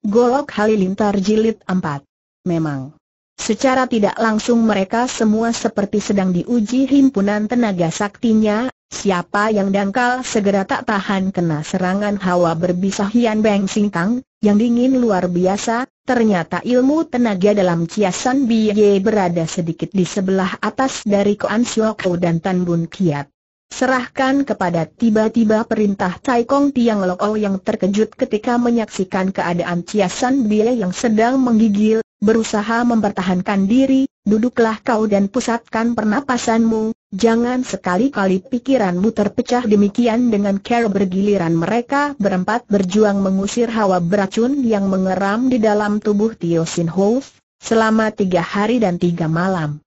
Golok Halilintar Jilid 4 Memang Secara tidak langsung mereka semua seperti sedang diuji himpunan tenaga saktinya, siapa yang dangkal segera tak tahan kena serangan hawa berbisa Hian Beng Singkang, yang dingin luar biasa, ternyata ilmu tenaga dalam Ciasan Biye berada sedikit di sebelah atas dari Koan Siokou dan Tan Bun Kiat. Serahkan kepada tiba-tiba perintah Tai Kong Tiang Loko oh yang terkejut ketika menyaksikan keadaan Ciasan dia yang sedang menggigil, berusaha mempertahankan diri, duduklah kau dan pusatkan pernapasanmu, jangan sekali-kali pikiranmu terpecah demikian dengan care bergiliran mereka berempat berjuang mengusir hawa beracun yang mengeram di dalam tubuh Tio Sin Selama tiga hari dan tiga malam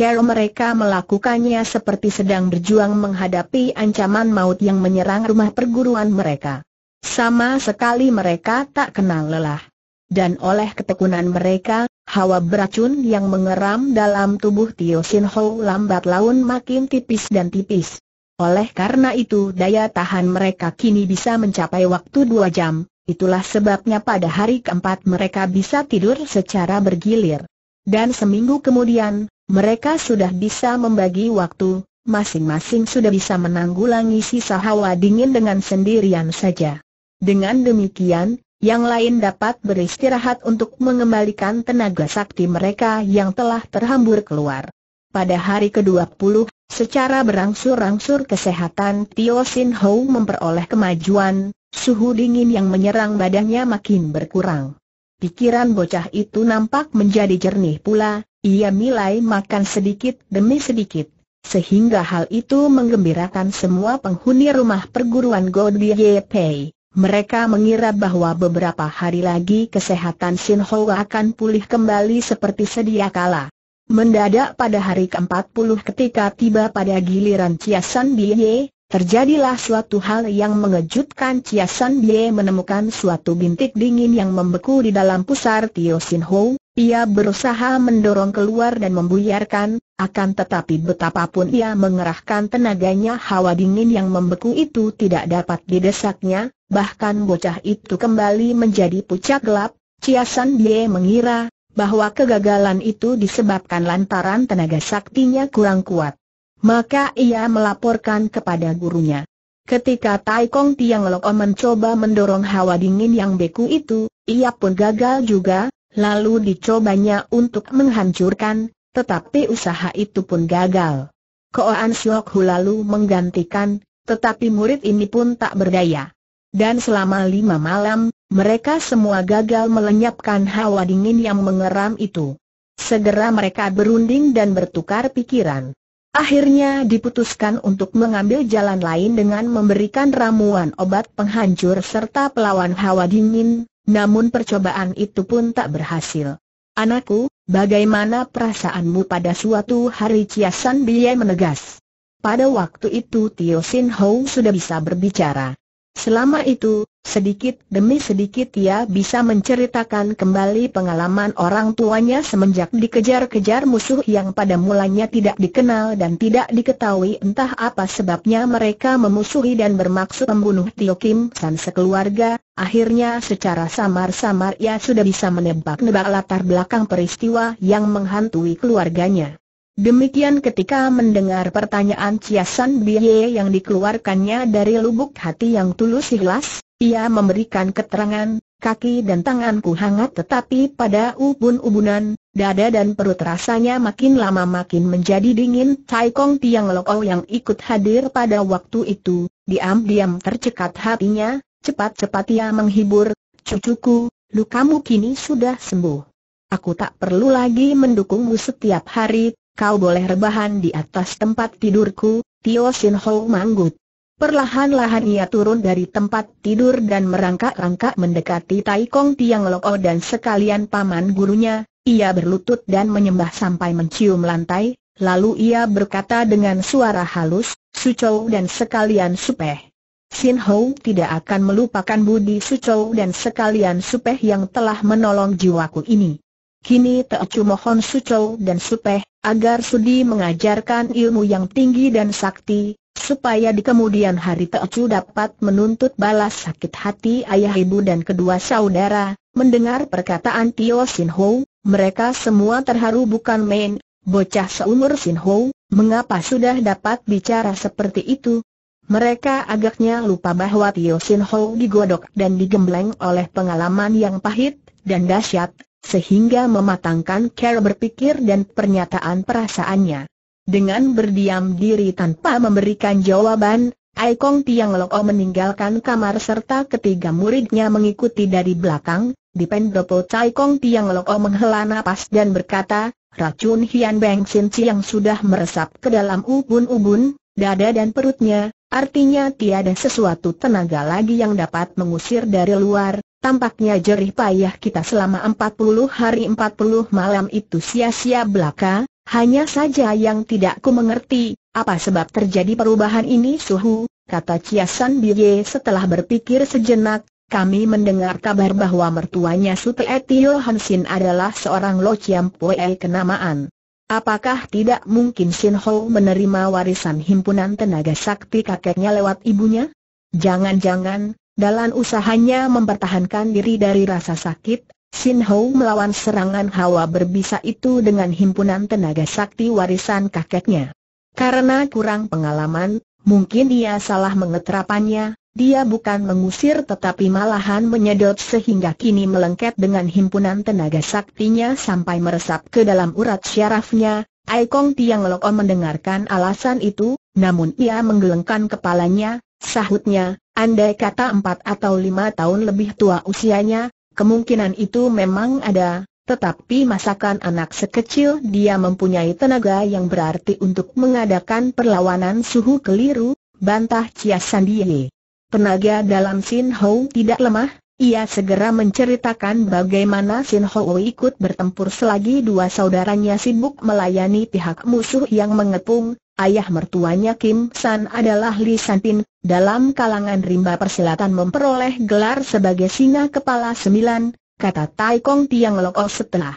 Cara mereka melakukannya seperti sedang berjuang menghadapi ancaman maut yang menyerang rumah perguruan mereka. Sama sekali mereka tak kenal lelah. Dan oleh ketekunan mereka, hawa beracun yang mengeram dalam tubuh Tio Sin Ho lambat laun makin tipis dan tipis. Oleh karena itu daya tahan mereka kini bisa mencapai waktu dua jam, itulah sebabnya pada hari keempat mereka bisa tidur secara bergilir. Dan seminggu kemudian, mereka sudah bisa membagi waktu, masing-masing sudah bisa menanggulangi sisa hawa dingin dengan sendirian saja. Dengan demikian, yang lain dapat beristirahat untuk mengembalikan tenaga sakti mereka yang telah terhambur keluar. Pada hari ke-20, secara berangsur-angsur kesehatan Tio Sin Ho memperoleh kemajuan, suhu dingin yang menyerang badannya makin berkurang. Pikiran bocah itu nampak menjadi jernih pula, ia milai makan sedikit demi sedikit, sehingga hal itu menggembirakan semua penghuni rumah perguruan Godie Pei. Mereka mengira bahwa beberapa hari lagi kesehatan Sin Ho akan pulih kembali seperti sedia kala. Mendadak pada hari ke-40 ketika tiba pada giliran Chia San Bie, Terjadilah suatu hal yang mengejutkan Chia San Bie menemukan suatu bintik dingin yang membeku di dalam pusar Tio Sin Ho. Ia berusaha mendorong keluar dan membuyarkan, akan tetapi betapapun ia mengerahkan tenaganya hawa dingin yang membeku itu tidak dapat didesaknya, bahkan bocah itu kembali menjadi pucat gelap. Chia San Bie mengira bahwa kegagalan itu disebabkan lantaran tenaga saktinya kurang kuat. Maka ia melaporkan kepada gurunya. Ketika Tai Kong Tiang O mencoba mendorong hawa dingin yang beku itu, ia pun gagal juga, lalu dicobanya untuk menghancurkan, tetapi usaha itu pun gagal. Koan Siok Hu lalu menggantikan, tetapi murid ini pun tak berdaya. Dan selama lima malam, mereka semua gagal melenyapkan hawa dingin yang mengeram itu. Segera mereka berunding dan bertukar pikiran. Akhirnya diputuskan untuk mengambil jalan lain dengan memberikan ramuan obat penghancur serta pelawan hawa dingin, namun percobaan itu pun tak berhasil. Anakku, bagaimana perasaanmu pada suatu hari San Bie menegas. Pada waktu itu Tio Sin Hou sudah bisa berbicara. Selama itu, Sedikit demi sedikit ia bisa menceritakan kembali pengalaman orang tuanya semenjak dikejar-kejar musuh yang pada mulanya tidak dikenal dan tidak diketahui entah apa sebabnya mereka memusuhi dan bermaksud membunuh Tio Kim San sekeluarga. Akhirnya secara samar-samar ia sudah bisa menebak-nebak latar belakang peristiwa yang menghantui keluarganya. Demikian ketika mendengar pertanyaan Ciasan Bie yang dikeluarkannya dari lubuk hati yang tulus ikhlas, ia memberikan keterangan, kaki dan tanganku hangat tetapi pada ubun-ubunan, dada dan perut rasanya makin lama makin menjadi dingin. Tai Kong Tiang Lokau oh yang ikut hadir pada waktu itu, diam-diam tercekat hatinya, cepat-cepat ia menghibur, cucuku, lukamu kini sudah sembuh. Aku tak perlu lagi mendukungmu setiap hari, kau boleh rebahan di atas tempat tidurku, Tio Sin Ho manggut. Perlahan-lahan ia turun dari tempat tidur dan merangkak-rangkak mendekati Tai Kong Tiang O oh dan sekalian paman gurunya, ia berlutut dan menyembah sampai mencium lantai, lalu ia berkata dengan suara halus, Chou dan sekalian Supeh. Sin Hou tidak akan melupakan budi Chou dan sekalian Supeh yang telah menolong jiwaku ini. Kini Teocu mohon Chou dan Supeh, agar Sudi mengajarkan ilmu yang tinggi dan sakti, supaya di kemudian hari Teocu dapat menuntut balas sakit hati ayah ibu dan kedua saudara. Mendengar perkataan Tio Sin Ho, mereka semua terharu bukan main, bocah seumur Sin Ho, mengapa sudah dapat bicara seperti itu? Mereka agaknya lupa bahwa Tio Sin Ho digodok dan digembleng oleh pengalaman yang pahit dan dahsyat, sehingga mematangkan cara berpikir dan pernyataan perasaannya. Dengan berdiam diri tanpa memberikan jawaban, Ai Kong Tiang Lok O oh meninggalkan kamar serta ketiga muridnya mengikuti dari belakang, di pendopo Cai Kong Tiang Lok O oh menghela napas dan berkata, racun Hian Beng Sin yang sudah meresap ke dalam ubun-ubun, dada dan perutnya, artinya tiada sesuatu tenaga lagi yang dapat mengusir dari luar, tampaknya jerih payah kita selama 40 hari 40 malam itu sia-sia belaka, hanya saja yang tidak ku mengerti, apa sebab terjadi perubahan ini suhu, kata San Biye setelah berpikir sejenak, kami mendengar kabar bahwa mertuanya Sute Etio Hansin adalah seorang Lo Chiam Pue kenamaan. Apakah tidak mungkin Sin Ho menerima warisan himpunan tenaga sakti kakeknya lewat ibunya? Jangan-jangan, dalam usahanya mempertahankan diri dari rasa sakit, Sin Hou melawan serangan hawa berbisa itu dengan himpunan tenaga sakti warisan kakeknya. Karena kurang pengalaman, mungkin ia salah mengeterapannya, dia bukan mengusir tetapi malahan menyedot sehingga kini melengket dengan himpunan tenaga saktinya sampai meresap ke dalam urat syarafnya. Aikong Tiang Lok mendengarkan alasan itu, namun ia menggelengkan kepalanya, sahutnya, andai kata empat atau lima tahun lebih tua usianya, Kemungkinan itu memang ada, tetapi masakan anak sekecil dia mempunyai tenaga yang berarti untuk mengadakan perlawanan suhu keliru, bantah Chia Sandie. Tenaga dalam Sin Hou tidak lemah, ia segera menceritakan bagaimana Sin Ho ikut bertempur selagi dua saudaranya sibuk melayani pihak musuh yang mengepung, ayah mertuanya Kim San adalah Lee San Pin, dalam kalangan rimba persilatan memperoleh gelar sebagai singa kepala sembilan, kata Tai Kong Tiang O setelah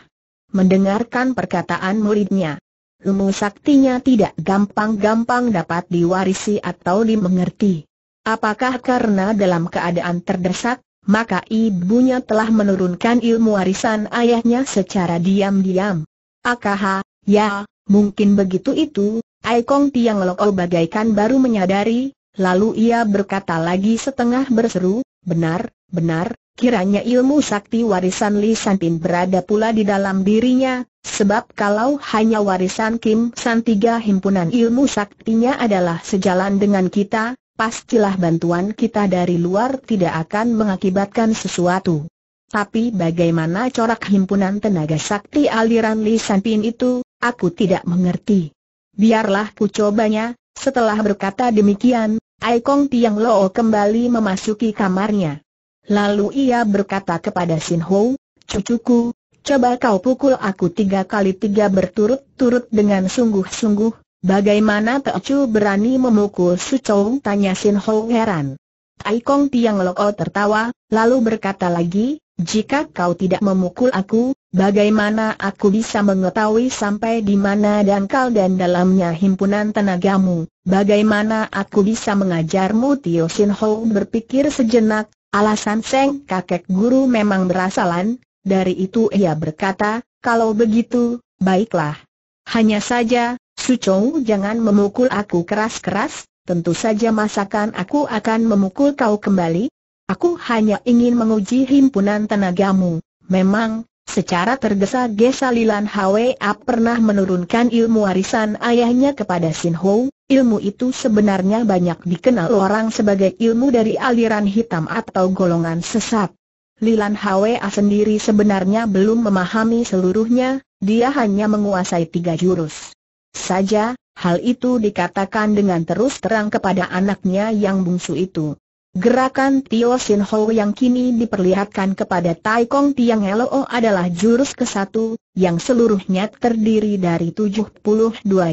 mendengarkan perkataan muridnya. Ilmu saktinya tidak gampang-gampang dapat diwarisi atau dimengerti. Apakah karena dalam keadaan terdesak, maka ibunya telah menurunkan ilmu warisan ayahnya secara diam-diam. Akaha, ya, mungkin begitu itu, Aikong Tiang Lokol bagaikan baru menyadari, lalu ia berkata lagi setengah berseru, benar, benar, kiranya ilmu sakti warisan Li Santin berada pula di dalam dirinya, sebab kalau hanya warisan Kim San tiga himpunan ilmu saktinya adalah sejalan dengan kita, pastilah bantuan kita dari luar tidak akan mengakibatkan sesuatu. Tapi bagaimana corak himpunan tenaga sakti aliran Li Sanpin itu, aku tidak mengerti. Biarlah ku cobanya, setelah berkata demikian, Aikong Tiang Loo kembali memasuki kamarnya. Lalu ia berkata kepada Sin Ho, cucuku, coba kau pukul aku tiga kali tiga berturut-turut dengan sungguh-sungguh, Bagaimana Chu berani memukul Su Chou? Tanya Sin Ho heran. Tai Kong Tiang O tertawa, lalu berkata lagi, jika kau tidak memukul aku, bagaimana aku bisa mengetahui sampai di mana dangkal dan dalamnya himpunan tenagamu? Bagaimana aku bisa mengajarmu? Tio Sin Ho berpikir sejenak, alasan Seng kakek guru memang berasalan, dari itu ia berkata, kalau begitu, baiklah. Hanya saja, Sucong jangan memukul aku keras-keras, tentu saja masakan aku akan memukul kau kembali. Aku hanya ingin menguji himpunan tenagamu. Memang, secara tergesa-gesa Lilan Hwa pernah menurunkan ilmu warisan ayahnya kepada Sin Ho. Ilmu itu sebenarnya banyak dikenal orang sebagai ilmu dari aliran hitam atau golongan sesat. Lilan Hwa sendiri sebenarnya belum memahami seluruhnya, dia hanya menguasai tiga jurus. Saja, hal itu dikatakan dengan terus terang kepada anaknya yang bungsu itu. Gerakan Tio Sin Ho yang kini diperlihatkan kepada Tai Kong Tiang Lo adalah jurus ke-1, yang seluruhnya terdiri dari 72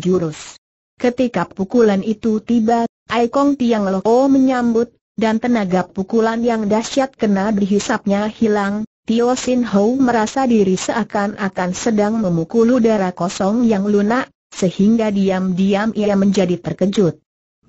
jurus. Ketika pukulan itu tiba, Tai Kong Tiang Lo menyambut, dan tenaga pukulan yang dahsyat kena dihisapnya hilang. Tio Sin Ho merasa diri seakan-akan sedang memukul udara kosong yang lunak, sehingga diam-diam ia menjadi terkejut.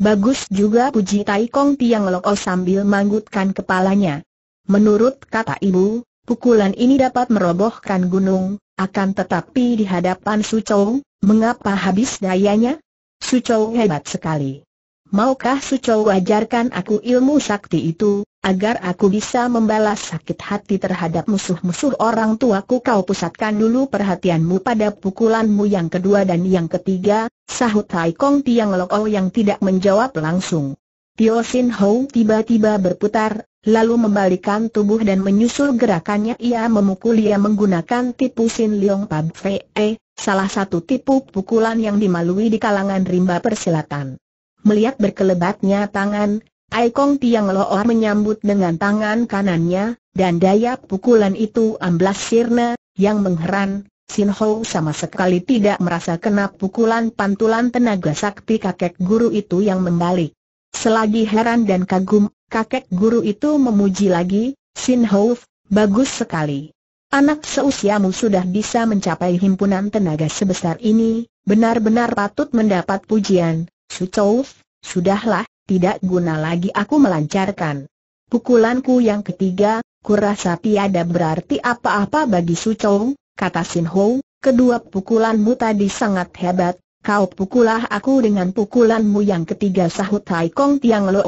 Bagus juga puji Tai Kong Tiang Loko oh sambil manggutkan kepalanya. Menurut kata ibu, pukulan ini dapat merobohkan gunung, akan tetapi di hadapan Su Chou, mengapa habis dayanya? Su Chou hebat sekali. Maukah Su Chou ajarkan aku ilmu sakti itu, agar aku bisa membalas sakit hati terhadap musuh-musuh orang tuaku kau pusatkan dulu perhatianmu pada pukulanmu yang kedua dan yang ketiga, sahut Tai Kong Tiang Lok oh yang tidak menjawab langsung. Tio Sin Ho tiba-tiba berputar, lalu membalikan tubuh dan menyusul gerakannya ia memukul ia menggunakan tipu Sin Leong Pab Ve, e, salah satu tipu pukulan yang dimalui di kalangan rimba persilatan. Melihat berkelebatnya tangan, Aikong Tiang Loor menyambut dengan tangan kanannya, dan daya pukulan itu amblas sirna, yang mengheran, Sin Ho sama sekali tidak merasa kena pukulan pantulan tenaga sakti kakek guru itu yang membalik. Selagi heran dan kagum, kakek guru itu memuji lagi, Sin Ho, bagus sekali. Anak seusiamu sudah bisa mencapai himpunan tenaga sebesar ini, benar-benar patut mendapat pujian, Su Chow, sudahlah, tidak guna lagi aku melancarkan. Pukulanku yang ketiga, kurasa tiada berarti apa-apa bagi Su Chong, kata Sin Ho, kedua pukulanmu tadi sangat hebat, kau pukulah aku dengan pukulanmu yang ketiga sahut Tai Kong Tiang Lo.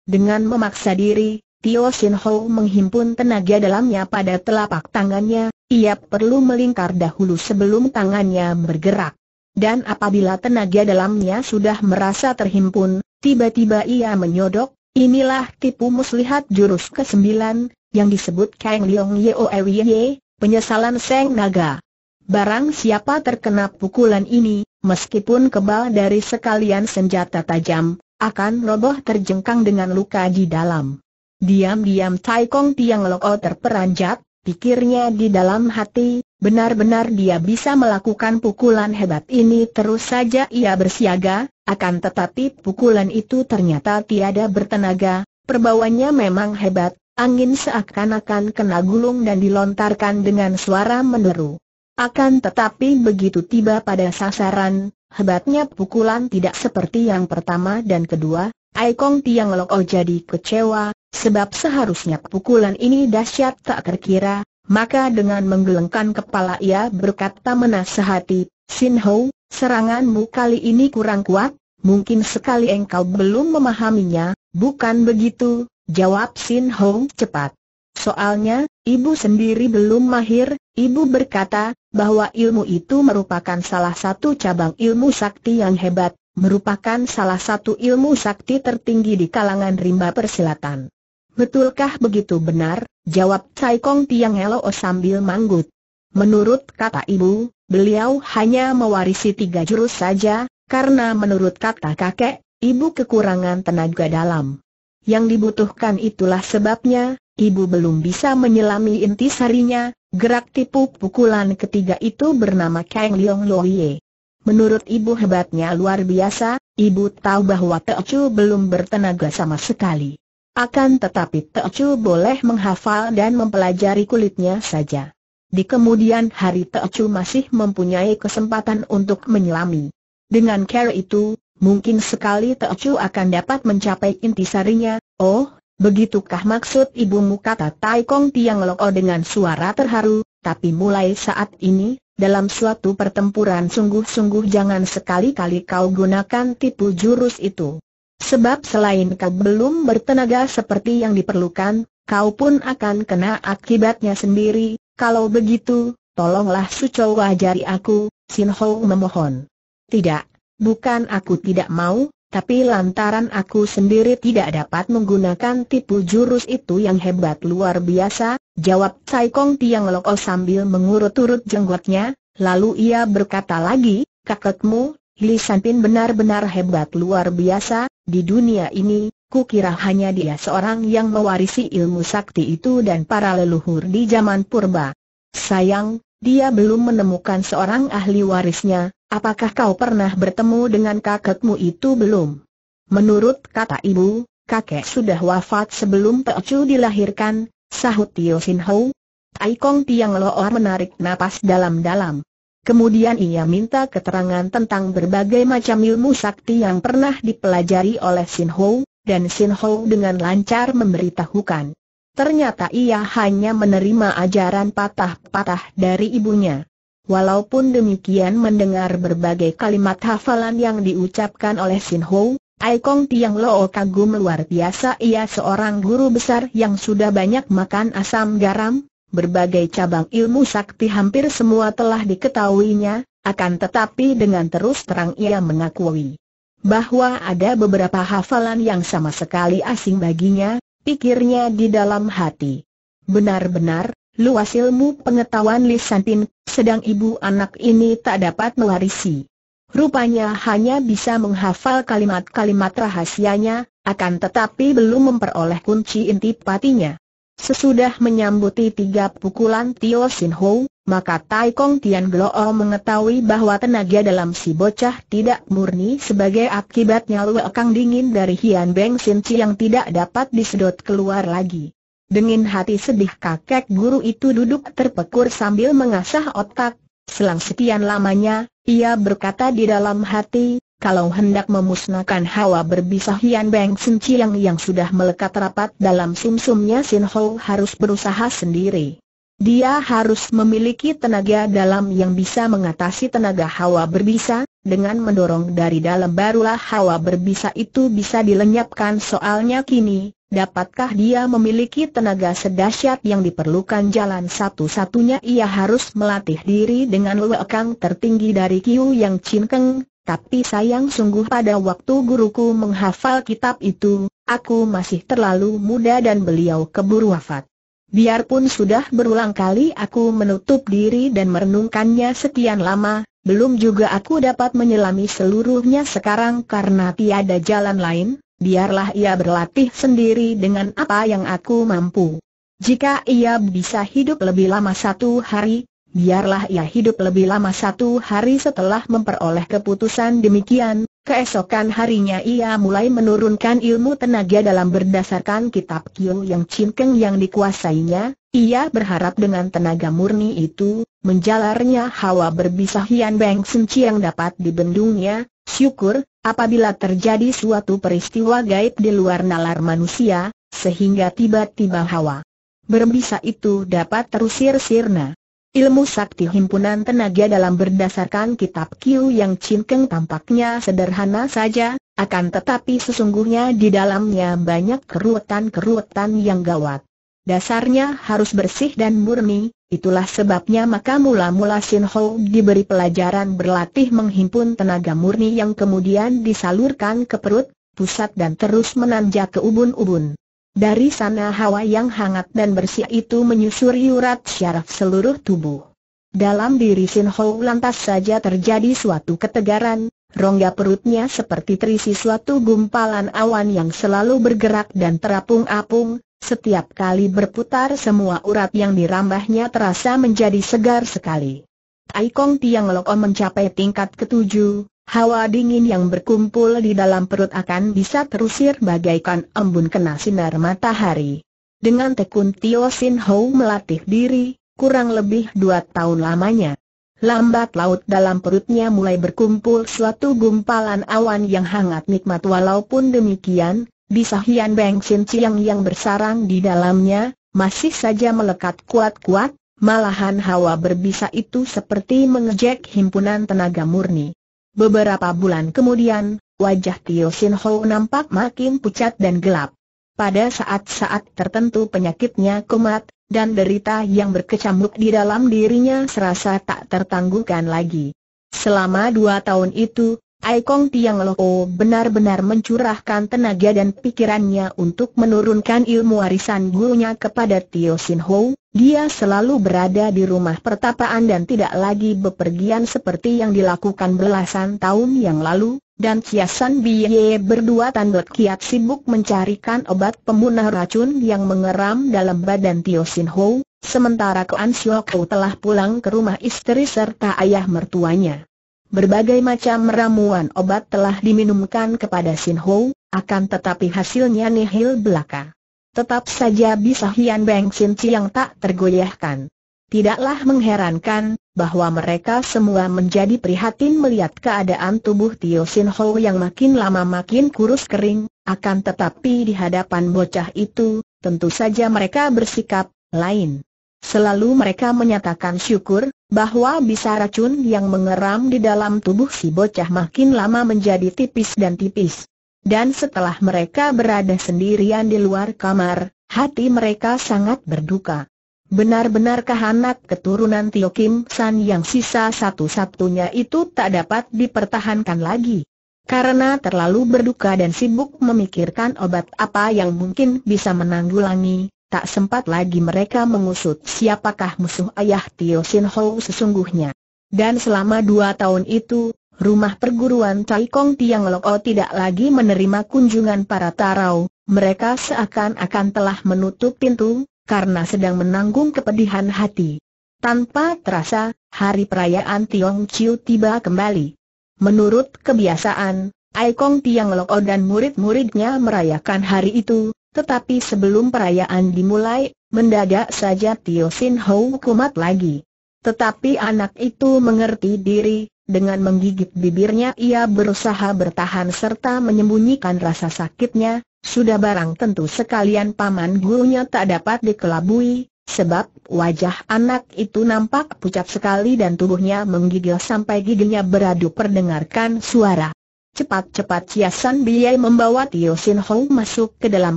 Dengan memaksa diri, Tio Sin Ho menghimpun tenaga dalamnya pada telapak tangannya, ia perlu melingkar dahulu sebelum tangannya bergerak. Dan apabila tenaga dalamnya sudah merasa terhimpun, Tiba-tiba ia menyodok, inilah tipu muslihat jurus ke-9, yang disebut Kang Leong Yeo e Ye, penyesalan Seng Naga. Barang siapa terkena pukulan ini, meskipun kebal dari sekalian senjata tajam, akan roboh terjengkang dengan luka di dalam. Diam-diam Tai Kong Tiang O terperanjat, pikirnya di dalam hati, Benar-benar dia bisa melakukan pukulan hebat ini terus saja ia bersiaga, akan tetapi pukulan itu ternyata tiada bertenaga, perbawanya memang hebat, angin seakan-akan kena gulung dan dilontarkan dengan suara meneru. Akan tetapi begitu tiba pada sasaran, hebatnya pukulan tidak seperti yang pertama dan kedua, Aikong Tiang Lok O oh jadi kecewa, sebab seharusnya pukulan ini dahsyat tak terkira, maka dengan menggelengkan kepala ia berkata menasehati, Sin Ho, seranganmu kali ini kurang kuat, mungkin sekali engkau belum memahaminya, bukan begitu, jawab Sin Ho cepat. Soalnya, ibu sendiri belum mahir, ibu berkata, bahwa ilmu itu merupakan salah satu cabang ilmu sakti yang hebat, merupakan salah satu ilmu sakti tertinggi di kalangan rimba persilatan. Betulkah begitu benar? Jawab Cai Kong Tiang Helo sambil manggut. Menurut kata ibu, beliau hanya mewarisi tiga jurus saja, karena menurut kata kakek, ibu kekurangan tenaga dalam. Yang dibutuhkan itulah sebabnya, ibu belum bisa menyelami inti sarinya, gerak tipu pukulan ketiga itu bernama Kang Leong Ye. Menurut ibu hebatnya luar biasa, ibu tahu bahwa Teo Chu belum bertenaga sama sekali. Akan tetapi Chu boleh menghafal dan mempelajari kulitnya saja. Di kemudian hari Chu masih mempunyai kesempatan untuk menyelami. Dengan care itu, mungkin sekali Chu akan dapat mencapai intisarinya, oh, begitukah maksud ibumu kata Tai Kong Tiang Loko dengan suara terharu, tapi mulai saat ini, dalam suatu pertempuran sungguh-sungguh jangan sekali-kali kau gunakan tipu jurus itu. Sebab selain kau belum bertenaga seperti yang diperlukan, kau pun akan kena akibatnya sendiri, kalau begitu, tolonglah Suco wajari aku, Sin Ho memohon. Tidak, bukan aku tidak mau, tapi lantaran aku sendiri tidak dapat menggunakan tipu jurus itu yang hebat luar biasa, jawab Cai Kong Tiang O sambil mengurut-urut jenggotnya, lalu ia berkata lagi, kakekmu, Li Sanpin benar-benar hebat luar biasa, di dunia ini, kukira hanya dia seorang yang mewarisi ilmu sakti itu dan para leluhur di zaman purba. Sayang, dia belum menemukan seorang ahli warisnya, apakah kau pernah bertemu dengan kakekmu itu belum? Menurut kata ibu, kakek sudah wafat sebelum Teocu dilahirkan, sahut Tio Sin Hou. Tai Kong Tiang Loor menarik napas dalam-dalam. Kemudian ia minta keterangan tentang berbagai macam ilmu sakti yang pernah dipelajari oleh Sin Ho, dan Sin Ho dengan lancar memberitahukan. Ternyata ia hanya menerima ajaran patah-patah dari ibunya. Walaupun demikian mendengar berbagai kalimat hafalan yang diucapkan oleh Sin Ho, Aikong Tiang Loo kagum luar biasa ia seorang guru besar yang sudah banyak makan asam garam, Berbagai cabang ilmu sakti hampir semua telah diketahuinya, akan tetapi dengan terus terang ia mengakui bahwa ada beberapa hafalan yang sama sekali asing baginya, pikirnya di dalam hati. Benar-benar, luas ilmu pengetahuan Lisantin sedang ibu anak ini tak dapat mewarisi. Rupanya hanya bisa menghafal kalimat-kalimat rahasianya, akan tetapi belum memperoleh kunci inti patinya. Sesudah menyambuti tiga pukulan Tio Sin Ho, maka Tai Kong Tian Gloo mengetahui bahwa tenaga dalam si bocah tidak murni sebagai akibat nyawa kang dingin dari Hian Beng Sin Chi yang tidak dapat disedot keluar lagi. Dengan hati sedih kakek guru itu duduk terpekur sambil mengasah otak, selang sekian lamanya, ia berkata di dalam hati, kalau hendak memusnahkan hawa berbisa Hian Beng Sin Chiang yang sudah melekat rapat dalam sumsumnya Sin Ho harus berusaha sendiri. Dia harus memiliki tenaga dalam yang bisa mengatasi tenaga hawa berbisa, dengan mendorong dari dalam barulah hawa berbisa itu bisa dilenyapkan soalnya kini, dapatkah dia memiliki tenaga sedasyat yang diperlukan jalan satu-satunya ia harus melatih diri dengan luekang tertinggi dari Kiu Yang Chin Keng, tapi sayang sungguh pada waktu guruku menghafal kitab itu, aku masih terlalu muda dan beliau keburu wafat. Biarpun sudah berulang kali aku menutup diri dan merenungkannya sekian lama, belum juga aku dapat menyelami seluruhnya sekarang karena tiada jalan lain, biarlah ia berlatih sendiri dengan apa yang aku mampu. Jika ia bisa hidup lebih lama satu hari, Biarlah ia hidup lebih lama satu hari setelah memperoleh keputusan demikian, keesokan harinya ia mulai menurunkan ilmu tenaga dalam berdasarkan kitab Kyu yang cinkeng yang dikuasainya, ia berharap dengan tenaga murni itu, menjalarnya hawa berbisa Hian Beng yang dapat dibendungnya, syukur, apabila terjadi suatu peristiwa gaib di luar nalar manusia, sehingga tiba-tiba hawa berbisa itu dapat terusir sirna. Ilmu sakti himpunan tenaga dalam berdasarkan kitab Kiu yang cinceng tampaknya sederhana saja, akan tetapi sesungguhnya di dalamnya banyak kerutan-kerutan yang gawat. Dasarnya harus bersih dan murni, itulah sebabnya maka mula-mula Sin Ho diberi pelajaran berlatih menghimpun tenaga murni yang kemudian disalurkan ke perut, pusat dan terus menanjak ke ubun-ubun. Dari sana hawa yang hangat dan bersih itu menyusuri urat syaraf seluruh tubuh. Dalam diri Sin Ho lantas saja terjadi suatu ketegaran, rongga perutnya seperti terisi suatu gumpalan awan yang selalu bergerak dan terapung-apung, setiap kali berputar semua urat yang dirambahnya terasa menjadi segar sekali. Aikong Tiang Loko mencapai tingkat ketujuh, Hawa dingin yang berkumpul di dalam perut akan bisa terusir bagaikan embun kena sinar matahari. Dengan tekun Tio Sin Ho melatih diri, kurang lebih dua tahun lamanya. Lambat laut dalam perutnya mulai berkumpul suatu gumpalan awan yang hangat nikmat walaupun demikian, di sahian Beng Sin Chiang yang bersarang di dalamnya, masih saja melekat kuat-kuat, malahan hawa berbisa itu seperti mengejek himpunan tenaga murni. Beberapa bulan kemudian, wajah Tio Sin Ho nampak makin pucat dan gelap. Pada saat-saat tertentu penyakitnya kumat, dan derita yang berkecamuk di dalam dirinya serasa tak tertangguhkan lagi. Selama dua tahun itu, Aikong Tiang Loko oh benar-benar mencurahkan tenaga dan pikirannya untuk menurunkan ilmu warisan gurunya kepada Tio Sin Ho, dia selalu berada di rumah pertapaan dan tidak lagi bepergian seperti yang dilakukan belasan tahun yang lalu, dan Kiasan Biye berdua tanda kiat sibuk mencarikan obat pembunuh racun yang mengeram dalam badan Tio Sin Ho, sementara Kuan Sio Kau telah pulang ke rumah istri serta ayah mertuanya. Berbagai macam ramuan obat telah diminumkan kepada Sin Ho, akan tetapi hasilnya nihil belaka tetap saja bisa Hian Beng Sin yang tak tergoyahkan. Tidaklah mengherankan, bahwa mereka semua menjadi prihatin melihat keadaan tubuh Tio Sin Ho yang makin lama makin kurus kering, akan tetapi di hadapan bocah itu, tentu saja mereka bersikap lain. Selalu mereka menyatakan syukur, bahwa bisa racun yang mengeram di dalam tubuh si bocah makin lama menjadi tipis dan tipis. Dan setelah mereka berada sendirian di luar kamar, hati mereka sangat berduka. Benar-benarkah anak keturunan Tio Kim San yang sisa satu-satunya itu tak dapat dipertahankan lagi? Karena terlalu berduka dan sibuk memikirkan obat apa yang mungkin bisa menanggulangi, tak sempat lagi mereka mengusut siapakah musuh ayah Tio Sin Ho sesungguhnya. Dan selama dua tahun itu, rumah perguruan Taikong Tiang Loko tidak lagi menerima kunjungan para tarau, mereka seakan-akan telah menutup pintu, karena sedang menanggung kepedihan hati. Tanpa terasa, hari perayaan Tiong Chiu tiba kembali. Menurut kebiasaan, Taikong Tiang Loko dan murid-muridnya merayakan hari itu, tetapi sebelum perayaan dimulai, mendadak saja Tio Sin Hou kumat lagi. Tetapi anak itu mengerti diri, dengan menggigit bibirnya ia berusaha bertahan serta menyembunyikan rasa sakitnya, sudah barang tentu sekalian paman gurunya tak dapat dikelabui, sebab wajah anak itu nampak pucat sekali dan tubuhnya menggigil sampai giginya beradu perdengarkan suara. Cepat-cepat Ciasan Biai membawa Tio Sin Hong masuk ke dalam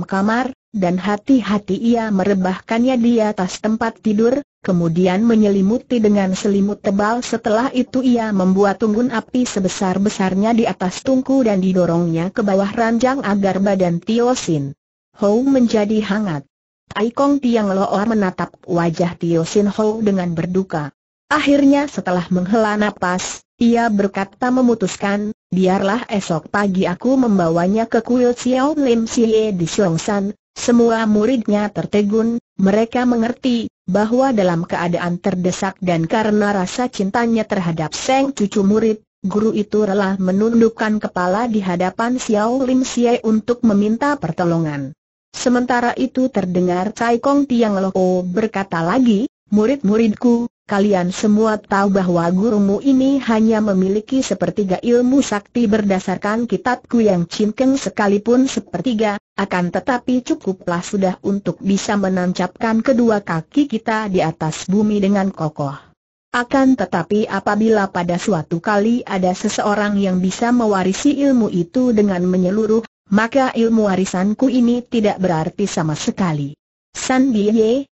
kamar, dan hati-hati ia merebahkannya di atas tempat tidur, kemudian menyelimuti dengan selimut tebal setelah itu ia membuat tunggun api sebesar-besarnya di atas tungku dan didorongnya ke bawah ranjang agar badan Tio Sin Hou menjadi hangat. Kong Tiang Loa menatap wajah Tio Sin Hou dengan berduka. Akhirnya setelah menghela napas, ia berkata memutuskan, biarlah esok pagi aku membawanya ke kuil Xiao Lim Xie di San. semua muridnya tertegun, mereka mengerti, bahwa dalam keadaan terdesak dan karena rasa cintanya terhadap Seng cucu murid, guru itu rela menundukkan kepala di hadapan Xiao Lim Xie untuk meminta pertolongan. Sementara itu terdengar Cai Kong Tiang Lo oh berkata lagi, murid-muridku, Kalian semua tahu bahwa gurumu ini hanya memiliki sepertiga ilmu sakti berdasarkan kitabku yang Cinkeng sekalipun sepertiga, akan tetapi cukuplah sudah untuk bisa menancapkan kedua kaki kita di atas bumi dengan kokoh. Akan tetapi apabila pada suatu kali ada seseorang yang bisa mewarisi ilmu itu dengan menyeluruh, maka ilmu warisanku ini tidak berarti sama sekali. San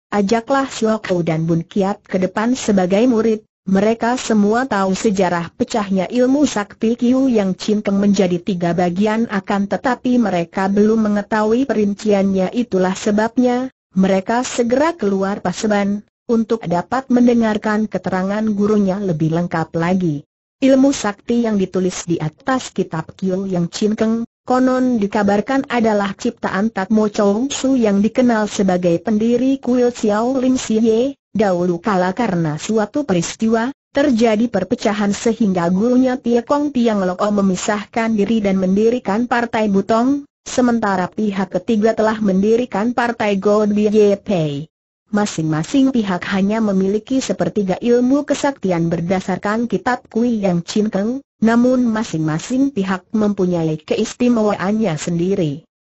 Ajaklah Siokou dan Bun Kiat ke depan sebagai murid, mereka semua tahu sejarah pecahnya ilmu sakti Kiu yang cinteng menjadi tiga bagian akan tetapi mereka belum mengetahui perinciannya itulah sebabnya, mereka segera keluar paseban, untuk dapat mendengarkan keterangan gurunya lebih lengkap lagi. Ilmu sakti yang ditulis di atas kitab Kiu yang cinteng, konon dikabarkan adalah ciptaan Mo Chong Su yang dikenal sebagai pendiri kuil Xiao Lim Ye, dahulu kala karena suatu peristiwa, terjadi perpecahan sehingga gurunya Tia Kong Tiang Lok O memisahkan diri dan mendirikan Partai Butong, sementara pihak ketiga telah mendirikan Partai Gold Ye Pei masing-masing pihak hanya memiliki sepertiga ilmu kesaktian berdasarkan kitab Kui Yang cinkeng, namun masing-masing pihak mempunyai keistimewaannya sendiri.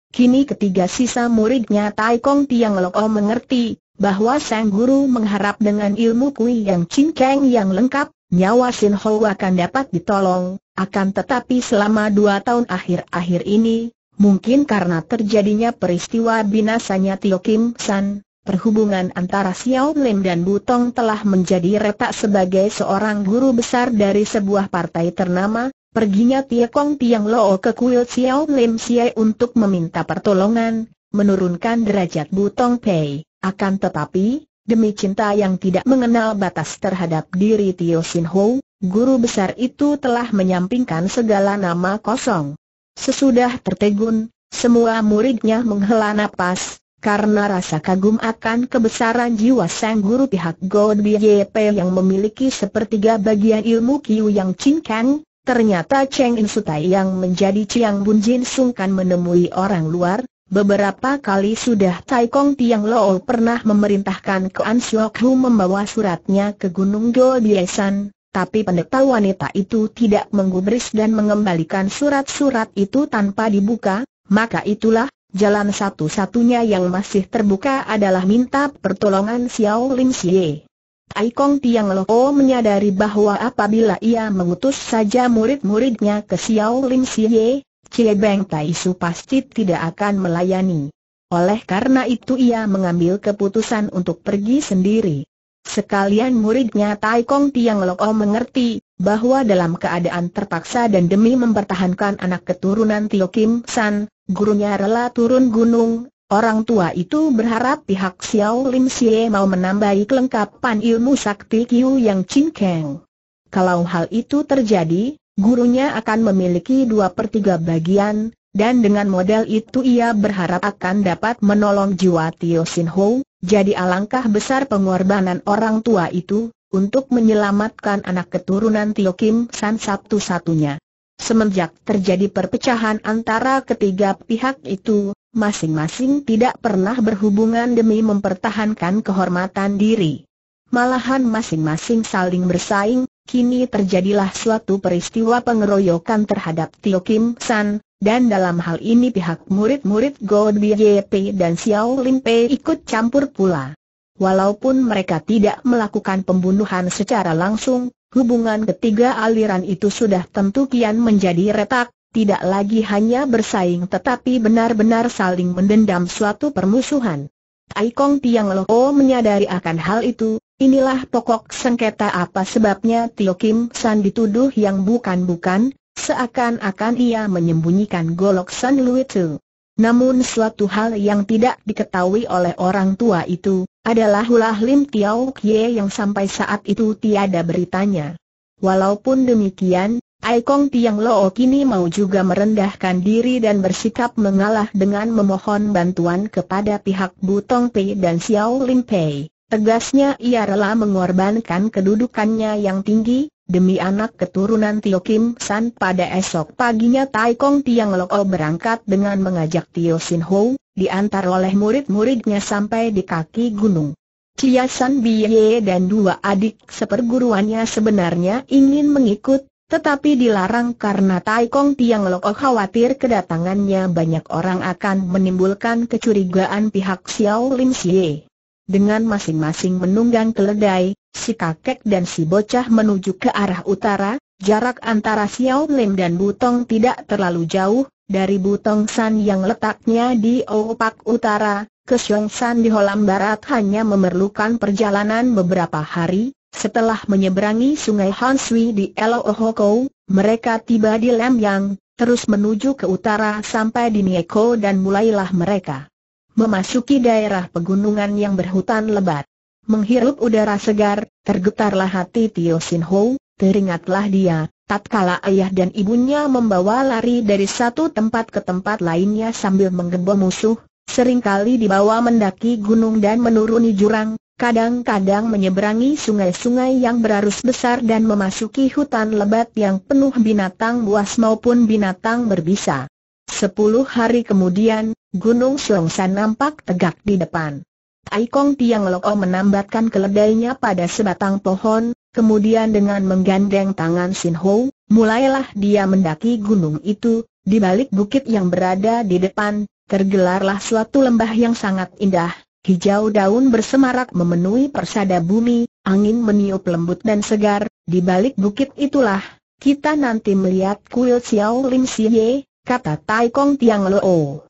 Kini ketiga sisa muridnya Tai Kong Tiang Lok O mengerti bahwa sang guru mengharap dengan ilmu Kui Yang cinkeng yang lengkap, nyawa Sin Ho akan dapat ditolong, akan tetapi selama dua tahun akhir-akhir ini, mungkin karena terjadinya peristiwa binasanya Tio Kim San, Perhubungan antara Xiao Lim dan Butong telah menjadi retak sebagai seorang guru besar dari sebuah partai ternama, perginya Tiekong Tiang Lo ke kuil Xiao Lim Xie untuk meminta pertolongan, menurunkan derajat Butong Pei, akan tetapi, demi cinta yang tidak mengenal batas terhadap diri Tio Sin Ho, guru besar itu telah menyampingkan segala nama kosong. Sesudah tertegun, semua muridnya menghela napas, karena rasa kagum akan kebesaran jiwa sang guru pihak God B.Y.P. yang memiliki sepertiga bagian ilmu Kiu Yang Ching Kang, ternyata Cheng In Sutai yang menjadi Chiang Bun Jin sungkan menemui orang luar, beberapa kali sudah Tai Kong Tiang Lo pernah memerintahkan Ke Siok Hu membawa suratnya ke Gunung Do San, tapi pendeta wanita itu tidak menggubris dan mengembalikan surat-surat itu tanpa dibuka, maka itulah jalan satu-satunya yang masih terbuka adalah minta pertolongan Xiao Lim Xie. Tai Kong Tiang Loko oh menyadari bahwa apabila ia mengutus saja murid-muridnya ke Xiao Lim Xie, Cie Beng Tai Su pasti tidak akan melayani. Oleh karena itu ia mengambil keputusan untuk pergi sendiri. Sekalian muridnya Tai Kong Tiang Loko oh mengerti bahwa dalam keadaan terpaksa dan demi mempertahankan anak keturunan Tio Kim San, gurunya rela turun gunung, orang tua itu berharap pihak Xiao Lim Sie mau menambahi kelengkapan ilmu sakti Kiu yang Chin Kang. Kalau hal itu terjadi, gurunya akan memiliki dua per tiga bagian, dan dengan model itu ia berharap akan dapat menolong jiwa Tio Sin Ho, jadi alangkah besar pengorbanan orang tua itu, untuk menyelamatkan anak keturunan Tio Kim San satu-satunya. Semenjak terjadi perpecahan antara ketiga pihak itu, masing-masing tidak pernah berhubungan demi mempertahankan kehormatan diri. Malahan masing-masing saling bersaing, kini terjadilah suatu peristiwa pengeroyokan terhadap Tio Kim San, dan dalam hal ini pihak murid-murid Go YP dan Xiao Lim Pei ikut campur pula. Walaupun mereka tidak melakukan pembunuhan secara langsung, hubungan ketiga aliran itu sudah tentu kian menjadi retak, tidak lagi hanya bersaing tetapi benar-benar saling mendendam suatu permusuhan. Tai Kong Tiang Loko oh menyadari akan hal itu, inilah pokok sengketa apa sebabnya Tio Kim San dituduh yang bukan-bukan, seakan-akan ia menyembunyikan Golok San Lui Tzu. Namun suatu hal yang tidak diketahui oleh orang tua itu, adalah ulah Lim Tiao Kie yang sampai saat itu tiada beritanya. Walaupun demikian, Ai Kong Tiang Loo kini mau juga merendahkan diri dan bersikap mengalah dengan memohon bantuan kepada pihak Butong Pei dan Xiao Lim Pei. Tegasnya ia rela mengorbankan kedudukannya yang tinggi, Demi anak keturunan Tio Kim San pada esok paginya Tai Kong Tiang Lok berangkat dengan mengajak Tio Sin Ho, diantar oleh murid-muridnya sampai di kaki gunung. Chia San Biye dan dua adik seperguruannya sebenarnya ingin mengikut, tetapi dilarang karena Tai Kong Tiang Lok khawatir kedatangannya banyak orang akan menimbulkan kecurigaan pihak Xiao Lim Xie dengan masing-masing menunggang keledai, si kakek dan si bocah menuju ke arah utara, jarak antara Xiao Lim dan Butong tidak terlalu jauh, dari Butong San yang letaknya di Opak Utara, ke Xiong San di Holam Barat hanya memerlukan perjalanan beberapa hari, setelah menyeberangi sungai Sui di Elohokou, mereka tiba di Lemyang, terus menuju ke utara sampai di Nieko dan mulailah mereka memasuki daerah pegunungan yang berhutan lebat. Menghirup udara segar, tergetarlah hati Tio Sin Ho, teringatlah dia, tatkala ayah dan ibunya membawa lari dari satu tempat ke tempat lainnya sambil menggembok musuh, seringkali dibawa mendaki gunung dan menuruni jurang, kadang-kadang menyeberangi sungai-sungai yang berarus besar dan memasuki hutan lebat yang penuh binatang buas maupun binatang berbisa. Sepuluh hari kemudian, Gunung Songshan nampak tegak di depan. Tai Kong Tiang Loko menambatkan keledainya pada sebatang pohon, kemudian dengan menggandeng tangan Sin Ho, mulailah dia mendaki gunung itu, di balik bukit yang berada di depan, tergelarlah suatu lembah yang sangat indah, hijau daun bersemarak memenuhi persada bumi, angin meniup lembut dan segar, di balik bukit itulah, kita nanti melihat kuil Xiao Lim Xie, kata Tai Kong Tiang oh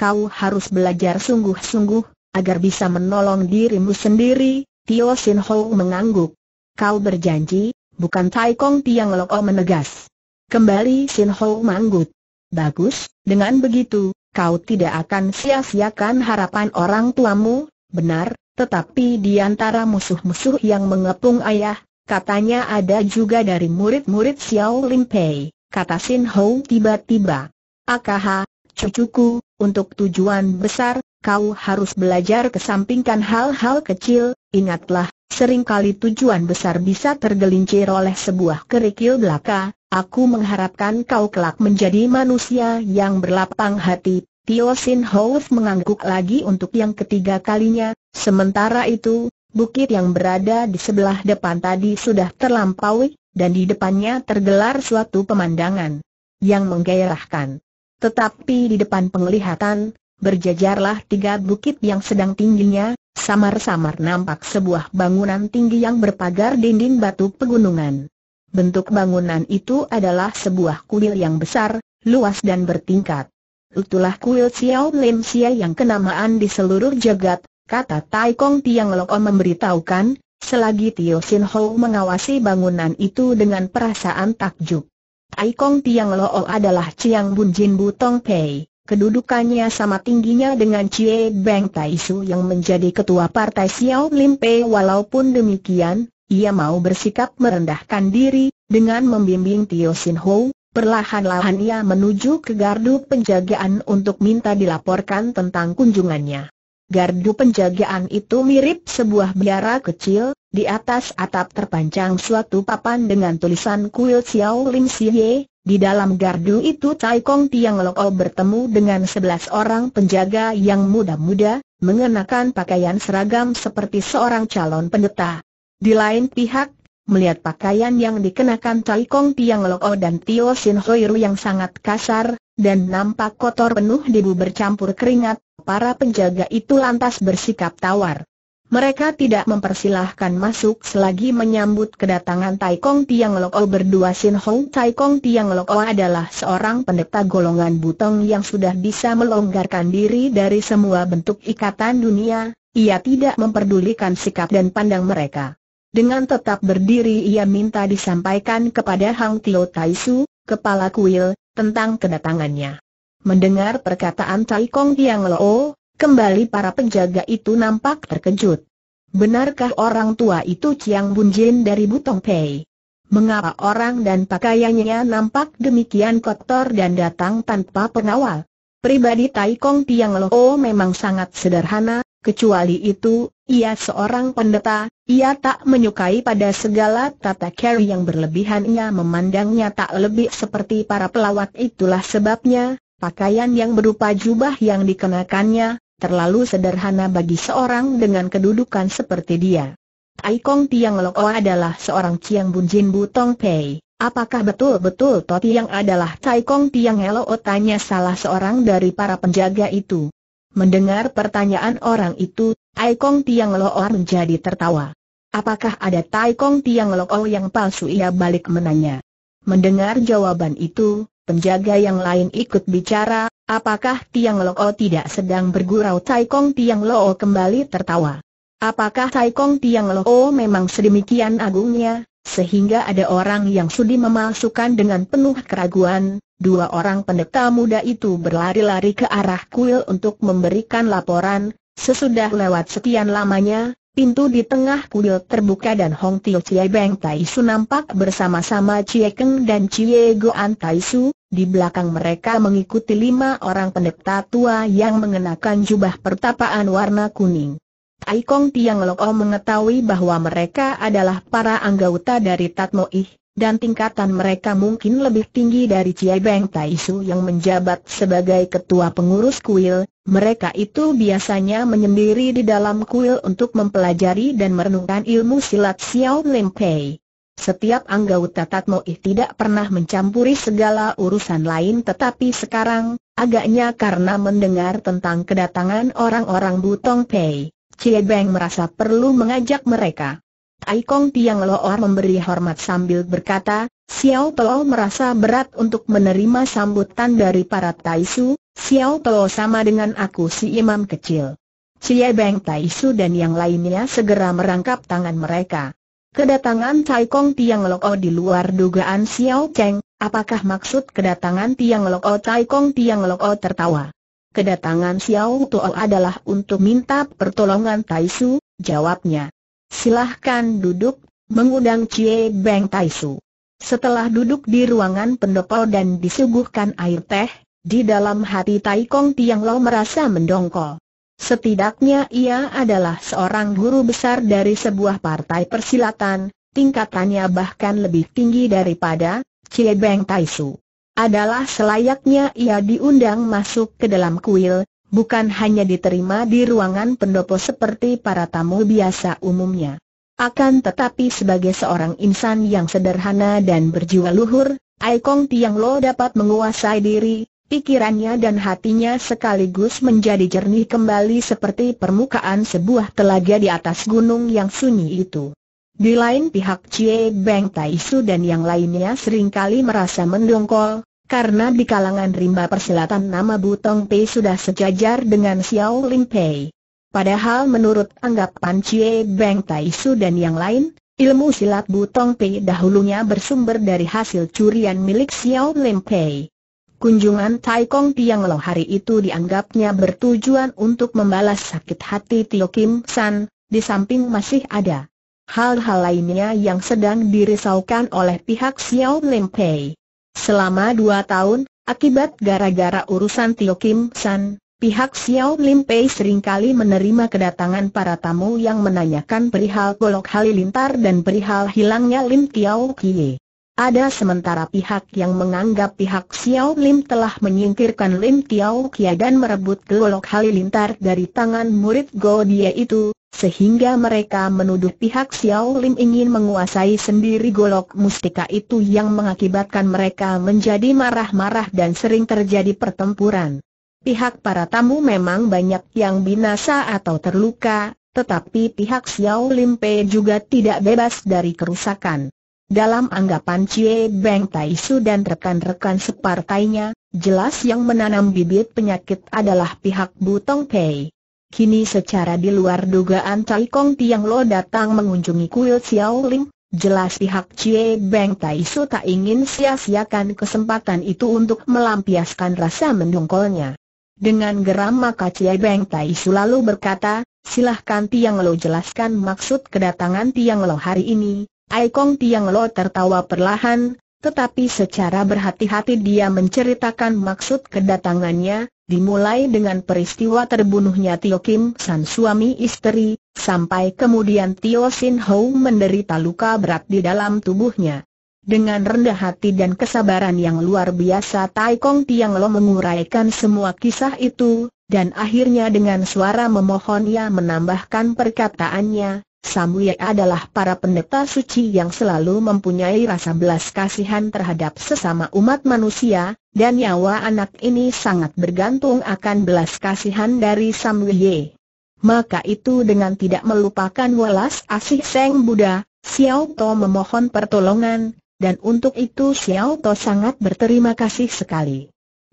kau harus belajar sungguh-sungguh, agar bisa menolong dirimu sendiri, Tio Sin Ho mengangguk. Kau berjanji, bukan Tai Kong Tiang Lo oh, menegas. Kembali Sin Ho manggut. Bagus, dengan begitu, kau tidak akan sia-siakan harapan orang tuamu, benar, tetapi di antara musuh-musuh yang mengepung ayah, katanya ada juga dari murid-murid Xiao Lim Pei, kata Sin Ho tiba-tiba. Akaha, cucuku, untuk tujuan besar, kau harus belajar kesampingkan hal-hal kecil, ingatlah, seringkali tujuan besar bisa tergelincir oleh sebuah kerikil belaka, aku mengharapkan kau kelak menjadi manusia yang berlapang hati. Tio Sin Houf mengangguk lagi untuk yang ketiga kalinya, sementara itu, bukit yang berada di sebelah depan tadi sudah terlampaui, dan di depannya tergelar suatu pemandangan yang menggairahkan. Tetapi di depan penglihatan, berjajarlah tiga bukit yang sedang tingginya, samar-samar nampak sebuah bangunan tinggi yang berpagar dinding batu pegunungan. Bentuk bangunan itu adalah sebuah kuil yang besar, luas dan bertingkat. Itulah kuil Xiao Lim Xia yang kenamaan di seluruh jagat, kata Tai Kong Tiang Lok Om memberitahukan, selagi Tio Sin Ho mengawasi bangunan itu dengan perasaan takjub. Aikong Tiang Loo oh adalah Chiang Bun Jin Butong Pei. Kedudukannya sama tingginya dengan Cie Beng Tai Su yang menjadi ketua partai Xiao Lim Pei walaupun demikian, ia mau bersikap merendahkan diri, dengan membimbing Tio Sin Ho, perlahan-lahan ia menuju ke gardu penjagaan untuk minta dilaporkan tentang kunjungannya. Gardu penjagaan itu mirip sebuah biara kecil, di atas atap terpanjang suatu papan dengan tulisan kuil Xiao Lim Ye, di dalam gardu itu Tai Kong Tiang Loko bertemu dengan sebelas orang penjaga yang muda-muda, mengenakan pakaian seragam seperti seorang calon pendeta. Di lain pihak, melihat pakaian yang dikenakan Tai Kong Tiang Loko dan Tio Sin Hoiru yang sangat kasar, dan nampak kotor penuh debu bercampur keringat, para penjaga itu lantas bersikap tawar. Mereka tidak mempersilahkan masuk selagi menyambut kedatangan Tai Kong Tiang Lok berdua Sin Hong Tai Kong Tiang Lok adalah seorang pendeta golongan butong yang sudah bisa melonggarkan diri dari semua bentuk ikatan dunia, ia tidak memperdulikan sikap dan pandang mereka. Dengan tetap berdiri ia minta disampaikan kepada Hang Tio Tai Su, kepala kuil, tentang kedatangannya. Mendengar perkataan Tai Kong Tiang Lok Kembali para penjaga itu nampak terkejut. Benarkah orang tua itu Chiang Jin dari Butong Pei? Mengapa orang dan pakaiannya nampak demikian kotor dan datang tanpa pengawal? Pribadi Tai Kong Tiang Lo oh memang sangat sederhana, kecuali itu, ia seorang pendeta, ia tak menyukai pada segala tata cara yang berlebihannya memandangnya tak lebih seperti para pelawat itulah sebabnya, pakaian yang berupa jubah yang dikenakannya, terlalu sederhana bagi seorang dengan kedudukan seperti dia. Tai Kong Tiang O adalah seorang Ciang Bun Jin Bu Tong Pei. Apakah betul-betul To Tiang adalah Tai Kong Tiang O? Tanya salah seorang dari para penjaga itu. Mendengar pertanyaan orang itu, Tai Kong Tiang O menjadi tertawa. Apakah ada Tai Kong Tiang O yang palsu? Ia balik menanya. Mendengar jawaban itu, penjaga yang lain ikut bicara, Apakah Tiang Lo tidak sedang bergurau Tai Kong Tiang Lo kembali tertawa. Apakah Tai Kong Tiang Lo memang sedemikian agungnya, sehingga ada orang yang sudi memalsukan dengan penuh keraguan, dua orang pendeta muda itu berlari-lari ke arah kuil untuk memberikan laporan, sesudah lewat sekian lamanya, Pintu di tengah kuil terbuka dan Hong Tio Chie Beng Tai Su nampak bersama-sama Chie Keng dan Chie Goan Tai Su, di belakang mereka mengikuti lima orang pendeta tua yang mengenakan jubah pertapaan warna kuning. Tai Kong Tiang Lok O oh mengetahui bahwa mereka adalah para anggota dari Tatmoih, dan tingkatan mereka mungkin lebih tinggi dari Cie Beng Tai Su yang menjabat sebagai ketua pengurus kuil, mereka itu biasanya menyendiri di dalam kuil untuk mempelajari dan merenungkan ilmu silat Xiao Lim Pei. Setiap anggota Tatmoih tidak pernah mencampuri segala urusan lain tetapi sekarang, agaknya karena mendengar tentang kedatangan orang-orang Butong Pei, Cie Beng merasa perlu mengajak mereka. Tai Kong Tiang Loor memberi hormat sambil berkata, Xiao Pelo merasa berat untuk menerima sambutan dari para Tai Su, Xiao Pelo sama dengan aku si imam kecil. Cie Beng Tai Su dan yang lainnya segera merangkap tangan mereka. Kedatangan Tai Kong Tiang Loor di luar dugaan Xiao Cheng, apakah maksud kedatangan Tiang Loor? Tai Kong Tiang Loor tertawa? Kedatangan Xiao Tuo adalah untuk minta pertolongan Taisu, jawabnya. Silahkan duduk, mengundang Cie Beng Tai Su. Setelah duduk di ruangan pendopo dan disuguhkan air teh, di dalam hati Tai Kong Tiang Lo merasa mendongkol. Setidaknya ia adalah seorang guru besar dari sebuah partai persilatan, tingkatannya bahkan lebih tinggi daripada Cie Beng Tai Su. Adalah selayaknya ia diundang masuk ke dalam kuil, bukan hanya diterima di ruangan pendopo seperti para tamu biasa umumnya. Akan tetapi sebagai seorang insan yang sederhana dan berjiwa luhur, Aikong Tiang Lo dapat menguasai diri, pikirannya dan hatinya sekaligus menjadi jernih kembali seperti permukaan sebuah telaga di atas gunung yang sunyi itu. Di lain pihak Cie Beng Tai Su dan yang lainnya seringkali merasa mendongkol, karena di kalangan rimba persilatan nama Butong Pei sudah sejajar dengan Xiao Lim Pei. Padahal menurut anggapan Chie Beng Tai Su dan yang lain, ilmu silat Butong Pei dahulunya bersumber dari hasil curian milik Xiao Lim Pei. Kunjungan Tai Kong Tiang Lo hari itu dianggapnya bertujuan untuk membalas sakit hati Tio Kim San, di samping masih ada hal-hal lainnya yang sedang dirisaukan oleh pihak Xiao Lim Pei. Selama dua tahun, akibat gara-gara urusan Tio Kim San, pihak Xiao Lim Pei seringkali menerima kedatangan para tamu yang menanyakan perihal golok halilintar dan perihal hilangnya Lim Tiao Kie. Ada sementara pihak yang menganggap pihak Xiao Lim telah menyingkirkan Lim Tiao Kia dan merebut golok halilintar dari tangan murid Go Dia itu, sehingga mereka menuduh pihak Xiao Lim ingin menguasai sendiri golok mustika itu yang mengakibatkan mereka menjadi marah-marah dan sering terjadi pertempuran. Pihak para tamu memang banyak yang binasa atau terluka, tetapi pihak Xiao Lim Pei juga tidak bebas dari kerusakan. Dalam anggapan Cie Beng Tai Su dan rekan-rekan separtainya, jelas yang menanam bibit penyakit adalah pihak Butong Pei. Kini secara di luar dugaan Tai Kong Tiang Lo datang mengunjungi kuil Xiao Ling, jelas pihak Cie Beng Tai Su tak ingin sia-siakan kesempatan itu untuk melampiaskan rasa mendongkolnya. Dengan geram maka Cie Beng Tai Su lalu berkata, silahkan Tiang Lo jelaskan maksud kedatangan Tiang Lo hari ini, Aikong Tiang Lo tertawa perlahan, tetapi secara berhati-hati dia menceritakan maksud kedatangannya, dimulai dengan peristiwa terbunuhnya Tio Kim San suami istri, sampai kemudian Tio Sin Ho menderita luka berat di dalam tubuhnya. Dengan rendah hati dan kesabaran yang luar biasa Tai Kong Tiang Lo menguraikan semua kisah itu, dan akhirnya dengan suara memohon ia menambahkan perkataannya, Samuye adalah para pendeta suci yang selalu mempunyai rasa belas kasihan terhadap sesama umat manusia, dan nyawa anak ini sangat bergantung akan belas kasihan dari Samuye. Maka itu dengan tidak melupakan welas asih Seng Buddha, Xiao To memohon pertolongan, dan untuk itu Xiao To sangat berterima kasih sekali.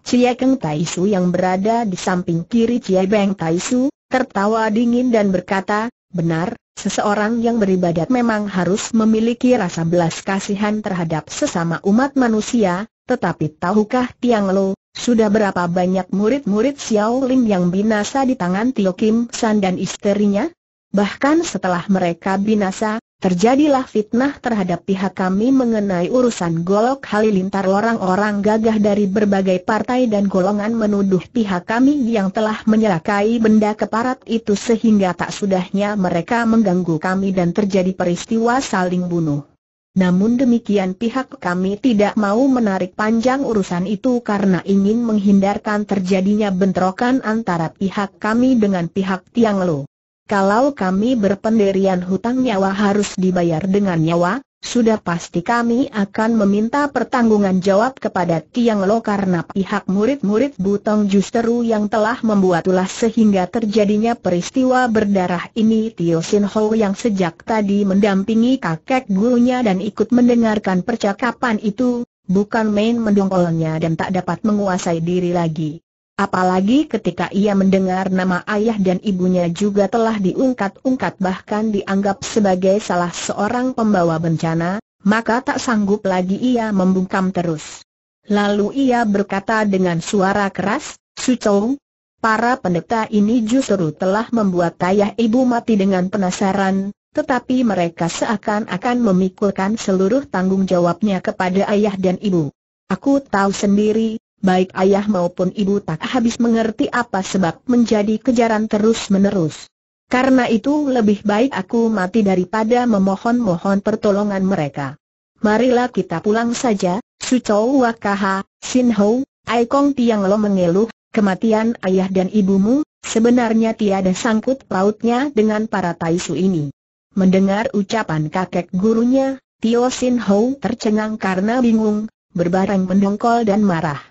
Cie Keng Taisu yang berada di samping kiri Cie Beng Taisu, tertawa dingin dan berkata, benar, Seseorang yang beribadat memang harus memiliki rasa belas kasihan terhadap sesama umat manusia, tetapi tahukah Tiang Lo, sudah berapa banyak murid-murid Xiao Ling yang binasa di tangan Tio Kim San dan istrinya? Bahkan setelah mereka binasa, terjadilah fitnah terhadap pihak kami mengenai urusan golok halilintar orang-orang gagah dari berbagai partai dan golongan menuduh pihak kami yang telah menyelakai benda keparat itu sehingga tak sudahnya mereka mengganggu kami dan terjadi peristiwa saling bunuh. Namun demikian pihak kami tidak mau menarik panjang urusan itu karena ingin menghindarkan terjadinya bentrokan antara pihak kami dengan pihak Tianglo kalau kami berpendirian hutang nyawa harus dibayar dengan nyawa, sudah pasti kami akan meminta pertanggungan jawab kepada Tiang Lo karena pihak murid-murid Butong justru yang telah membuat ulah sehingga terjadinya peristiwa berdarah ini Tio Sin Ho yang sejak tadi mendampingi kakek gurunya dan ikut mendengarkan percakapan itu, bukan main mendongkolnya dan tak dapat menguasai diri lagi. Apalagi ketika ia mendengar nama ayah dan ibunya juga telah diungkat-ungkat bahkan dianggap sebagai salah seorang pembawa bencana, maka tak sanggup lagi ia membungkam terus. Lalu ia berkata dengan suara keras, "Sucou, para pendeta ini justru telah membuat ayah ibu mati dengan penasaran, tetapi mereka seakan-akan memikulkan seluruh tanggung jawabnya kepada ayah dan ibu. Aku tahu sendiri, baik ayah maupun ibu tak habis mengerti apa sebab menjadi kejaran terus-menerus. Karena itu lebih baik aku mati daripada memohon-mohon pertolongan mereka. Marilah kita pulang saja, Sucou Wakaha, Sin Hou, Aikong Tiang Lo mengeluh, kematian ayah dan ibumu, sebenarnya tiada sangkut pautnya dengan para Taisu ini. Mendengar ucapan kakek gurunya, Tio Sin Hou tercengang karena bingung, berbareng mendongkol dan marah.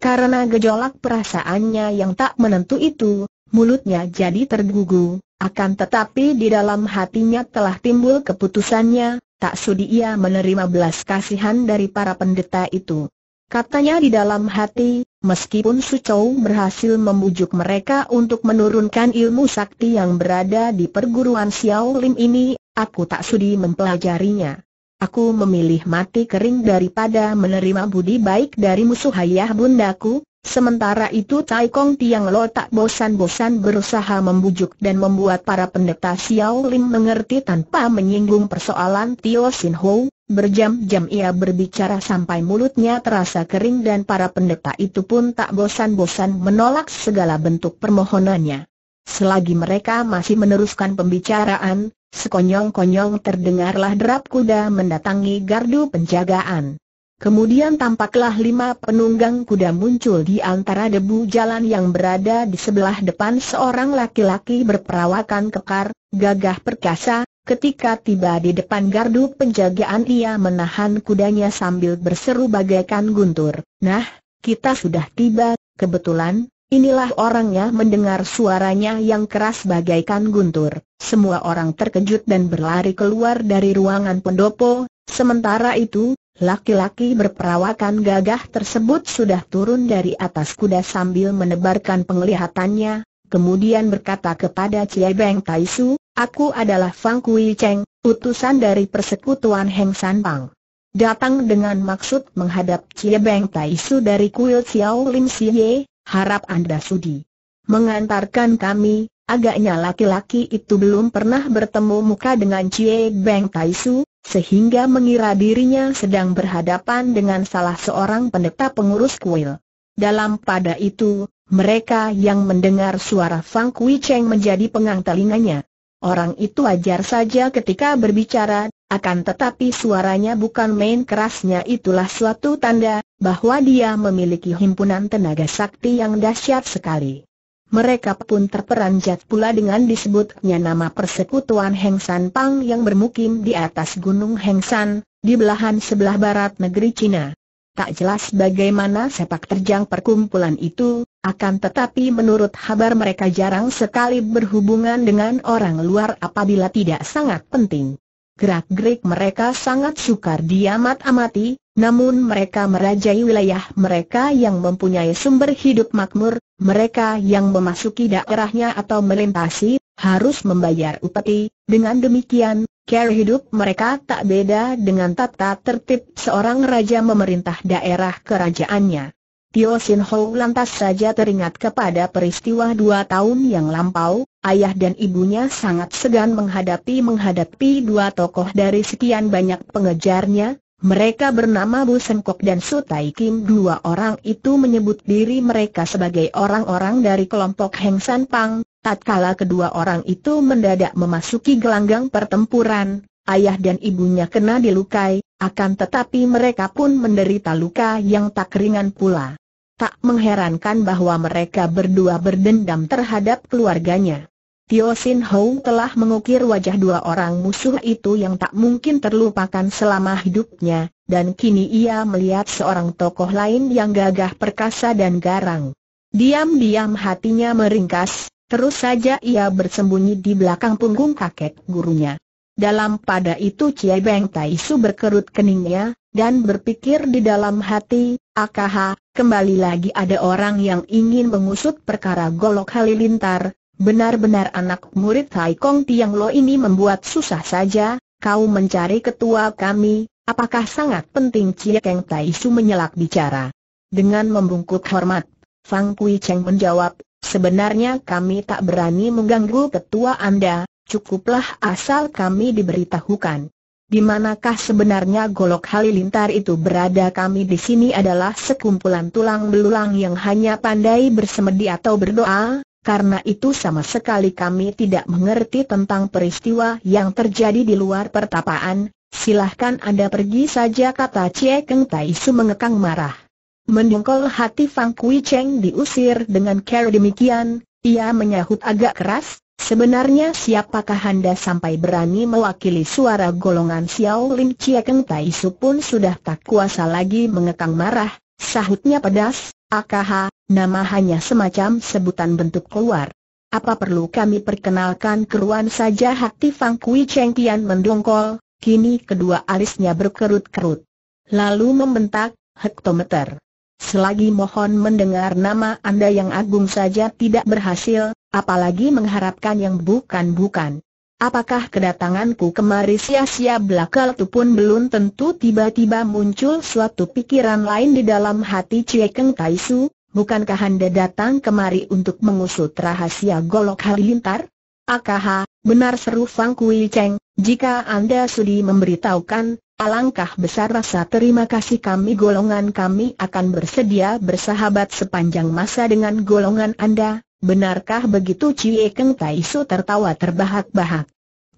Karena gejolak perasaannya yang tak menentu itu, mulutnya jadi tergugu, akan tetapi di dalam hatinya telah timbul keputusannya, tak sudi ia menerima belas kasihan dari para pendeta itu. Katanya di dalam hati, meskipun Su Chou berhasil membujuk mereka untuk menurunkan ilmu sakti yang berada di perguruan Xiao Lim ini, aku tak sudi mempelajarinya. Aku memilih mati kering daripada menerima budi baik dari musuh ayah bundaku, sementara itu Tai Kong Tiang Lo tak bosan-bosan berusaha membujuk dan membuat para pendeta Xiao Lim mengerti tanpa menyinggung persoalan Tio Sin Ho, berjam-jam ia berbicara sampai mulutnya terasa kering dan para pendeta itu pun tak bosan-bosan menolak segala bentuk permohonannya. Selagi mereka masih meneruskan pembicaraan, sekonyong-konyong terdengarlah derap kuda mendatangi gardu penjagaan. Kemudian tampaklah lima penunggang kuda muncul di antara debu jalan yang berada di sebelah depan seorang laki-laki berperawakan kekar, gagah perkasa, Ketika tiba di depan gardu penjagaan ia menahan kudanya sambil berseru bagaikan guntur. Nah, kita sudah tiba, kebetulan, Inilah orangnya mendengar suaranya yang keras bagaikan guntur. Semua orang terkejut dan berlari keluar dari ruangan pendopo. Sementara itu, laki-laki berperawakan gagah tersebut sudah turun dari atas kuda sambil menebarkan penglihatannya. Kemudian berkata kepada Cie Beng Taisu, Aku adalah Fang Kui Cheng, utusan dari persekutuan Heng San Pang. Datang dengan maksud menghadap Cie Beng Taisu dari kuil Xiao Lim Siye, harap Anda sudi mengantarkan kami, agaknya laki-laki itu belum pernah bertemu muka dengan Cie Beng Taisu, sehingga mengira dirinya sedang berhadapan dengan salah seorang pendeta pengurus kuil. Dalam pada itu, mereka yang mendengar suara Fang Kui Cheng menjadi pengang telinganya. Orang itu wajar saja ketika berbicara, akan tetapi suaranya bukan main kerasnya itulah suatu tanda bahwa dia memiliki himpunan tenaga sakti yang dahsyat sekali. Mereka pun terperanjat pula dengan disebutnya nama persekutuan Heng San Pang yang bermukim di atas Gunung Heng San, di belahan sebelah barat negeri Cina. Tak jelas bagaimana sepak terjang perkumpulan itu, akan tetapi menurut kabar mereka jarang sekali berhubungan dengan orang luar apabila tidak sangat penting. Gerak-gerik mereka sangat sukar diamat-amati, namun mereka merajai wilayah mereka yang mempunyai sumber hidup makmur, mereka yang memasuki daerahnya atau melintasi, harus membayar upeti, dengan demikian, cara hidup mereka tak beda dengan tata tertib seorang raja memerintah daerah kerajaannya. Tio Sin Ho lantas saja teringat kepada peristiwa dua tahun yang lampau, ayah dan ibunya sangat segan menghadapi-menghadapi dua tokoh dari sekian banyak pengejarnya, mereka bernama Bu Senkok dan Su Tai Kim Dua orang itu menyebut diri mereka sebagai orang-orang dari kelompok Heng San Pang Tatkala kedua orang itu mendadak memasuki gelanggang pertempuran Ayah dan ibunya kena dilukai Akan tetapi mereka pun menderita luka yang tak ringan pula tak mengherankan bahwa mereka berdua berdendam terhadap keluarganya. Tio Sin Ho telah mengukir wajah dua orang musuh itu yang tak mungkin terlupakan selama hidupnya, dan kini ia melihat seorang tokoh lain yang gagah perkasa dan garang. Diam-diam hatinya meringkas, terus saja ia bersembunyi di belakang punggung kakek gurunya. Dalam pada itu Cie Beng Su berkerut keningnya, dan berpikir di dalam hati, akaha, kembali lagi ada orang yang ingin mengusut perkara golok halilintar, benar-benar anak murid Hai Kong Tiang Lo ini membuat susah saja, kau mencari ketua kami, apakah sangat penting Cie Keng Tai Su menyelak bicara. Dengan membungkuk hormat, Fang Kui Cheng menjawab, sebenarnya kami tak berani mengganggu ketua Anda, cukuplah asal kami diberitahukan. Di manakah sebenarnya golok halilintar itu berada kami di sini adalah sekumpulan tulang belulang yang hanya pandai bersemedi atau berdoa, karena itu sama sekali kami tidak mengerti tentang peristiwa yang terjadi di luar pertapaan, silahkan Anda pergi saja kata Cie Keng Tai Su mengekang marah. Mendengkol hati Fang Kui Cheng diusir dengan cara demikian, ia menyahut agak keras, Sebenarnya siapakah Anda sampai berani mewakili suara golongan Xiao Lim Chia Keng Tai Su pun sudah tak kuasa lagi mengekang marah, sahutnya pedas, akaha, nama hanya semacam sebutan bentuk keluar. Apa perlu kami perkenalkan keruan saja hati Fang Kui Cheng Tian mendongkol, kini kedua alisnya berkerut-kerut. Lalu membentak, hektometer. Selagi mohon mendengar nama Anda yang agung saja tidak berhasil, apalagi mengharapkan yang bukan-bukan. Apakah kedatanganku kemari sia-sia belakal itu pun belum tentu tiba-tiba muncul suatu pikiran lain di dalam hati Cie Keng Taisu, bukankah Anda datang kemari untuk mengusut rahasia golok halilintar? Akaha, benar seru Fang Kui Cheng, jika Anda sudi memberitahukan, Alangkah besar rasa terima kasih kami golongan kami akan bersedia bersahabat sepanjang masa dengan golongan Anda, benarkah begitu Cie Keng Su tertawa terbahak-bahak.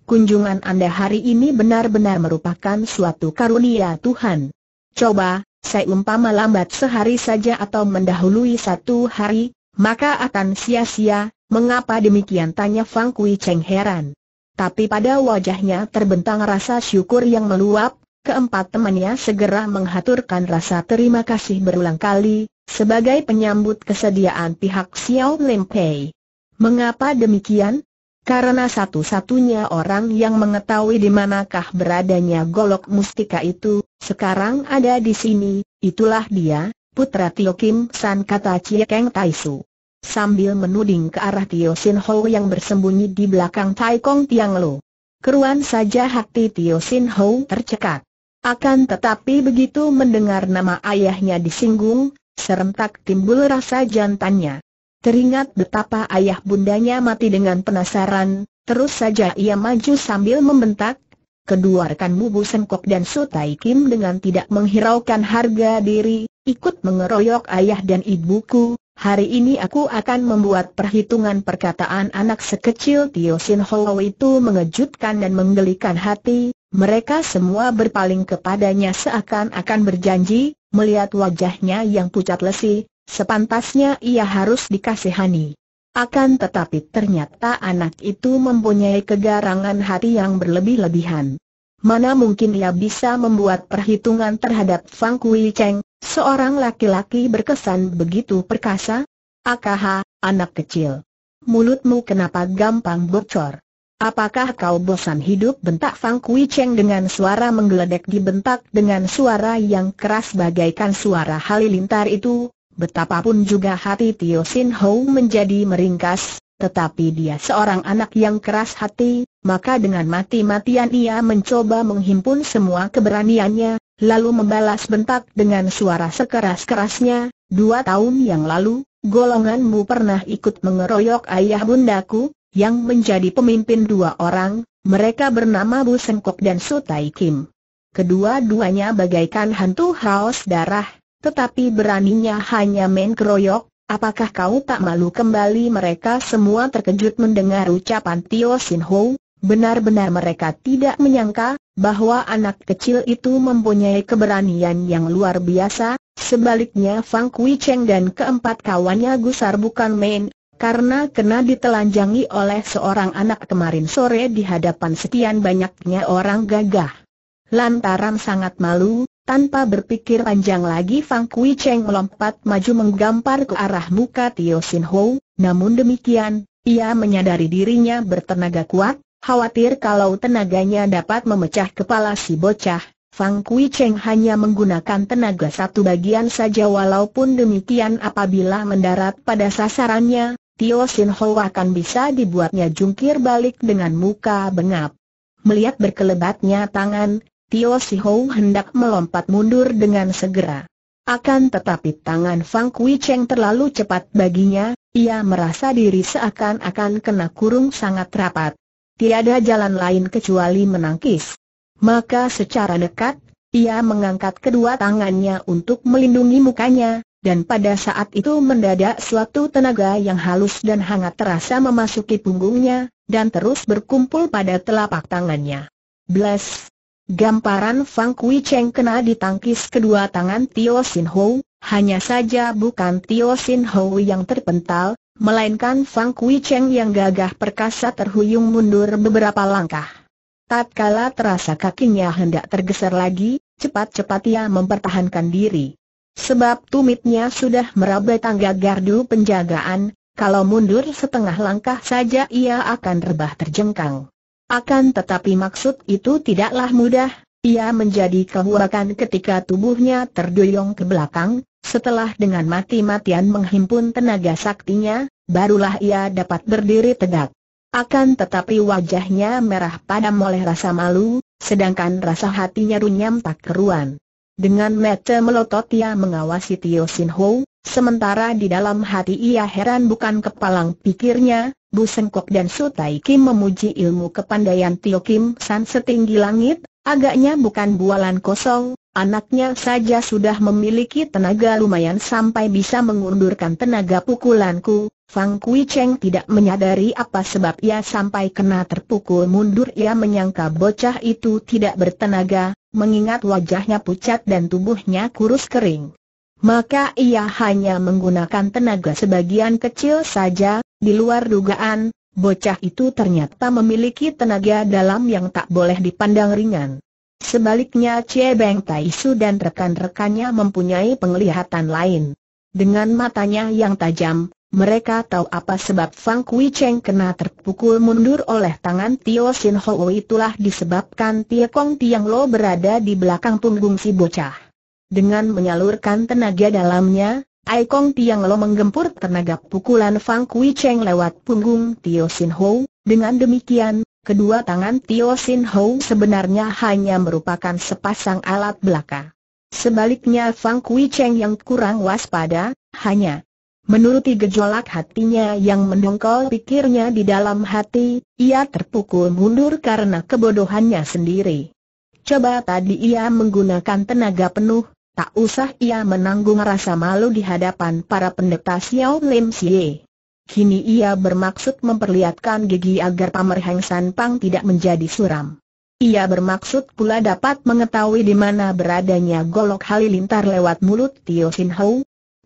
Kunjungan Anda hari ini benar-benar merupakan suatu karunia Tuhan. Coba, saya umpama lambat sehari saja atau mendahului satu hari, maka akan sia-sia, mengapa demikian tanya Fang Kui Cheng heran. Tapi pada wajahnya terbentang rasa syukur yang meluap, Keempat temannya segera menghaturkan rasa terima kasih berulang kali, sebagai penyambut kesediaan pihak Xiao Lim Mengapa demikian? Karena satu-satunya orang yang mengetahui di manakah beradanya golok mustika itu, sekarang ada di sini, itulah dia, putra Tio Kim San kata Cie Keng Tai Sambil menuding ke arah Tio Sin Ho yang bersembunyi di belakang Tai Kong Tiang Lo. Keruan saja hati Tio Sin Ho tercekat. Akan tetapi begitu mendengar nama ayahnya disinggung, serentak timbul rasa jantannya. Teringat betapa ayah bundanya mati dengan penasaran, terus saja ia maju sambil membentak, Kedua rekanmu Bu Sengkok dan sutai Kim dengan tidak menghiraukan harga diri, ikut mengeroyok ayah dan ibuku, hari ini aku akan membuat perhitungan perkataan anak sekecil Tio Sin Ho itu mengejutkan dan menggelikan hati, mereka semua berpaling kepadanya seakan-akan berjanji, melihat wajahnya yang pucat lesi, sepantasnya ia harus dikasihani. Akan tetapi ternyata anak itu mempunyai kegarangan hati yang berlebih-lebihan. Mana mungkin ia bisa membuat perhitungan terhadap Fang Kui Cheng, seorang laki-laki berkesan begitu perkasa? Akaha, anak kecil. Mulutmu kenapa gampang bocor? Apakah kau bosan hidup bentak Fang Kui Cheng dengan suara menggeledek dibentak dengan suara yang keras bagaikan suara halilintar itu, betapapun juga hati Tio Sin Ho menjadi meringkas, tetapi dia seorang anak yang keras hati, maka dengan mati-matian ia mencoba menghimpun semua keberaniannya, lalu membalas bentak dengan suara sekeras-kerasnya, dua tahun yang lalu, golonganmu pernah ikut mengeroyok ayah bundaku, yang menjadi pemimpin dua orang, mereka bernama Bu Sengkok dan Sutai Kim. Kedua-duanya bagaikan hantu haus darah, tetapi beraninya hanya main keroyok, apakah kau tak malu kembali mereka semua terkejut mendengar ucapan Tio Sin Ho, benar-benar mereka tidak menyangka, bahwa anak kecil itu mempunyai keberanian yang luar biasa, Sebaliknya Fang Kui Cheng dan keempat kawannya gusar bukan main, karena kena ditelanjangi oleh seorang anak kemarin sore di hadapan sekian banyaknya orang gagah. Lantaran sangat malu, tanpa berpikir panjang lagi Fang Kui Cheng melompat maju menggampar ke arah muka Tio Sin Ho, namun demikian, ia menyadari dirinya bertenaga kuat, khawatir kalau tenaganya dapat memecah kepala si bocah, Fang Kui Cheng hanya menggunakan tenaga satu bagian saja walaupun demikian apabila mendarat pada sasarannya, Tio Sin Ho akan bisa dibuatnya jungkir balik dengan muka bengap. Melihat berkelebatnya tangan, Tio Si Ho hendak melompat mundur dengan segera. Akan tetapi tangan Fang Kui Cheng terlalu cepat baginya, ia merasa diri seakan-akan kena kurung sangat rapat. Tiada jalan lain kecuali menangkis. Maka secara dekat, ia mengangkat kedua tangannya untuk melindungi mukanya, dan pada saat itu mendadak suatu tenaga yang halus dan hangat terasa memasuki punggungnya, dan terus berkumpul pada telapak tangannya. Bless! Gamparan Fang Kui Cheng kena ditangkis kedua tangan Tio Sin Ho, hanya saja bukan Tio Sin Ho yang terpental, melainkan Fang Kui Cheng yang gagah perkasa terhuyung mundur beberapa langkah. Tatkala terasa kakinya hendak tergeser lagi, cepat-cepat ia mempertahankan diri. Sebab tumitnya sudah meraba tangga gardu penjagaan, kalau mundur setengah langkah saja ia akan rebah terjengkang. Akan tetapi maksud itu tidaklah mudah, ia menjadi kehuakan ketika tubuhnya terdoyong ke belakang, setelah dengan mati-matian menghimpun tenaga saktinya, barulah ia dapat berdiri tegak. Akan tetapi wajahnya merah padam oleh rasa malu, sedangkan rasa hatinya runyam tak keruan. Dengan mata melotot ia mengawasi Tio Sin Ho, sementara di dalam hati ia heran bukan kepalang pikirnya, Bu Sengkok dan Su Tai Kim memuji ilmu kepandaian Tio Kim San setinggi langit, agaknya bukan bualan kosong, anaknya saja sudah memiliki tenaga lumayan sampai bisa mengundurkan tenaga pukulanku, Fang Kui Cheng tidak menyadari apa sebab ia sampai kena terpukul mundur ia menyangka bocah itu tidak bertenaga, mengingat wajahnya pucat dan tubuhnya kurus kering. Maka ia hanya menggunakan tenaga sebagian kecil saja, di luar dugaan, bocah itu ternyata memiliki tenaga dalam yang tak boleh dipandang ringan. Sebaliknya Cie Beng Taisu dan rekan-rekannya mempunyai penglihatan lain. Dengan matanya yang tajam, mereka tahu apa sebab Fang Kui Cheng kena terpukul mundur oleh tangan Tio Sin Ho itulah disebabkan Tio Kong Tiang Lo berada di belakang punggung si bocah. Dengan menyalurkan tenaga dalamnya, Ai Kong Tiang Lo menggempur tenaga pukulan Fang Kui Cheng lewat punggung Tio Sin Ho. Dengan demikian, kedua tangan Tio Sin Ho sebenarnya hanya merupakan sepasang alat belaka. Sebaliknya Fang Kui Cheng yang kurang waspada, hanya Menuruti gejolak hatinya yang mendongkol pikirnya di dalam hati, ia terpukul mundur karena kebodohannya sendiri. Coba tadi ia menggunakan tenaga penuh, tak usah ia menanggung rasa malu di hadapan para pendeta Xiao Lim Xie. Kini ia bermaksud memperlihatkan gigi agar Pamer Heng San Pang tidak menjadi suram. Ia bermaksud pula dapat mengetahui di mana beradanya golok halilintar lewat mulut Tio Sin Hou,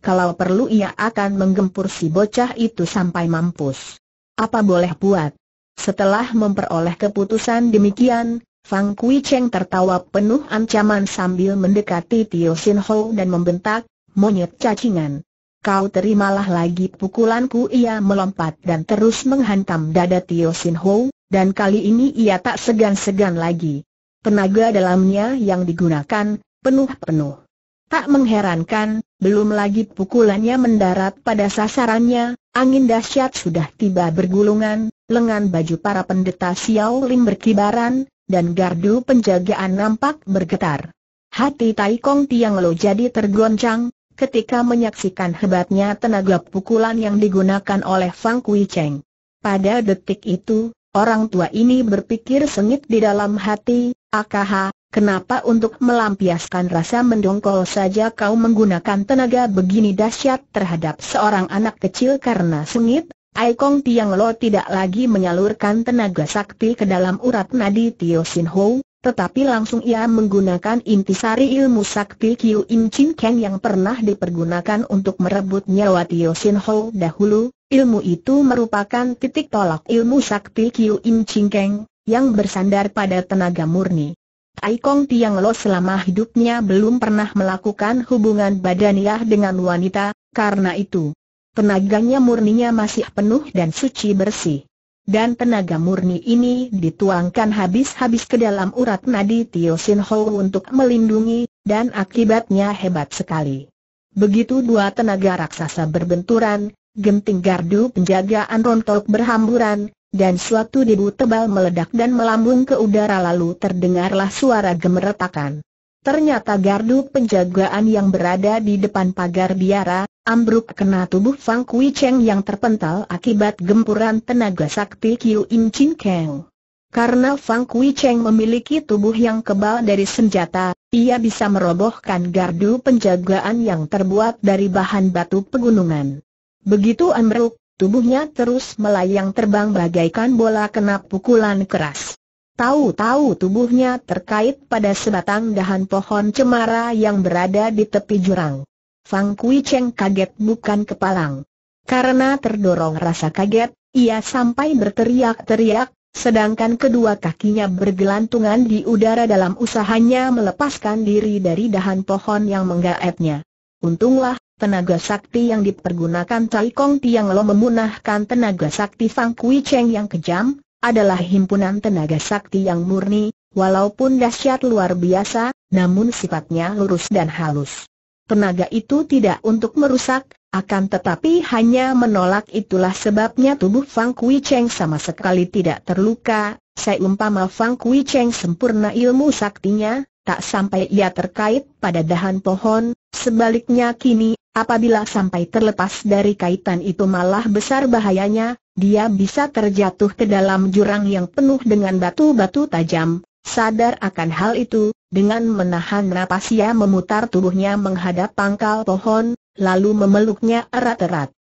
kalau perlu ia akan menggempur si bocah itu sampai mampus. Apa boleh buat? Setelah memperoleh keputusan demikian, Fang Kui Cheng tertawa penuh ancaman sambil mendekati Tio Sin Ho dan membentak, monyet cacingan. Kau terimalah lagi pukulanku ia melompat dan terus menghantam dada Tio Sin Ho, dan kali ini ia tak segan-segan lagi. Tenaga dalamnya yang digunakan, penuh-penuh. Tak mengherankan, belum lagi pukulannya mendarat pada sasarannya, angin dahsyat sudah tiba bergulungan, lengan baju para pendeta Xiao Lim berkibaran, dan gardu penjagaan nampak bergetar. Hati Tai Kong Tiang Lo jadi tergoncang, ketika menyaksikan hebatnya tenaga pukulan yang digunakan oleh Fang Kui Cheng. Pada detik itu, orang tua ini berpikir sengit di dalam hati, akaha, Kenapa untuk melampiaskan rasa mendongkol saja kau menggunakan tenaga begini dahsyat terhadap seorang anak kecil karena sengit? Aikong Tiang Lo tidak lagi menyalurkan tenaga sakti ke dalam urat nadi Tio Sin Ho, tetapi langsung ia menggunakan intisari ilmu sakti Kiu Im Chin Ken yang pernah dipergunakan untuk merebut nyawa Tio Sin Ho dahulu. Ilmu itu merupakan titik tolak ilmu sakti Kiu Im Chin Keng, yang bersandar pada tenaga murni. Aikong Tiang Lo selama hidupnya belum pernah melakukan hubungan badaniah dengan wanita, karena itu tenaganya murninya masih penuh dan suci bersih. Dan tenaga murni ini dituangkan habis-habis ke dalam urat nadi Tio Sin Ho untuk melindungi, dan akibatnya hebat sekali. Begitu dua tenaga raksasa berbenturan, genting gardu penjagaan rontok berhamburan, dan suatu debu tebal meledak dan melambung ke udara lalu terdengarlah suara gemeretakan. Ternyata gardu penjagaan yang berada di depan pagar biara, ambruk kena tubuh Fang Kui Cheng yang terpental akibat gempuran tenaga sakti Kiu Im Chin Keng. Karena Fang Kui Cheng memiliki tubuh yang kebal dari senjata, ia bisa merobohkan gardu penjagaan yang terbuat dari bahan batu pegunungan. Begitu ambruk, Tubuhnya terus melayang terbang bagaikan bola kena pukulan keras. Tahu-tahu tubuhnya terkait pada sebatang dahan pohon cemara yang berada di tepi jurang. Fang Kui Cheng kaget bukan kepalang. Karena terdorong rasa kaget, ia sampai berteriak-teriak, sedangkan kedua kakinya bergelantungan di udara dalam usahanya melepaskan diri dari dahan pohon yang menggaetnya. Untunglah, Tenaga sakti yang dipergunakan Tai Kong Tiang Lo memunahkan tenaga sakti Fang Kui Cheng yang kejam, adalah himpunan tenaga sakti yang murni, walaupun dahsyat luar biasa, namun sifatnya lurus dan halus. Tenaga itu tidak untuk merusak, akan tetapi hanya menolak itulah sebabnya tubuh Fang Kui Cheng sama sekali tidak terluka, seumpama Fang Kui Cheng sempurna ilmu saktinya, tak sampai ia terkait pada dahan pohon, sebaliknya kini Apabila sampai terlepas dari kaitan itu malah besar bahayanya, dia bisa terjatuh ke dalam jurang yang penuh dengan batu-batu tajam. Sadar akan hal itu, dengan menahan napas ia memutar tubuhnya menghadap pangkal pohon, lalu memeluknya erat-erat.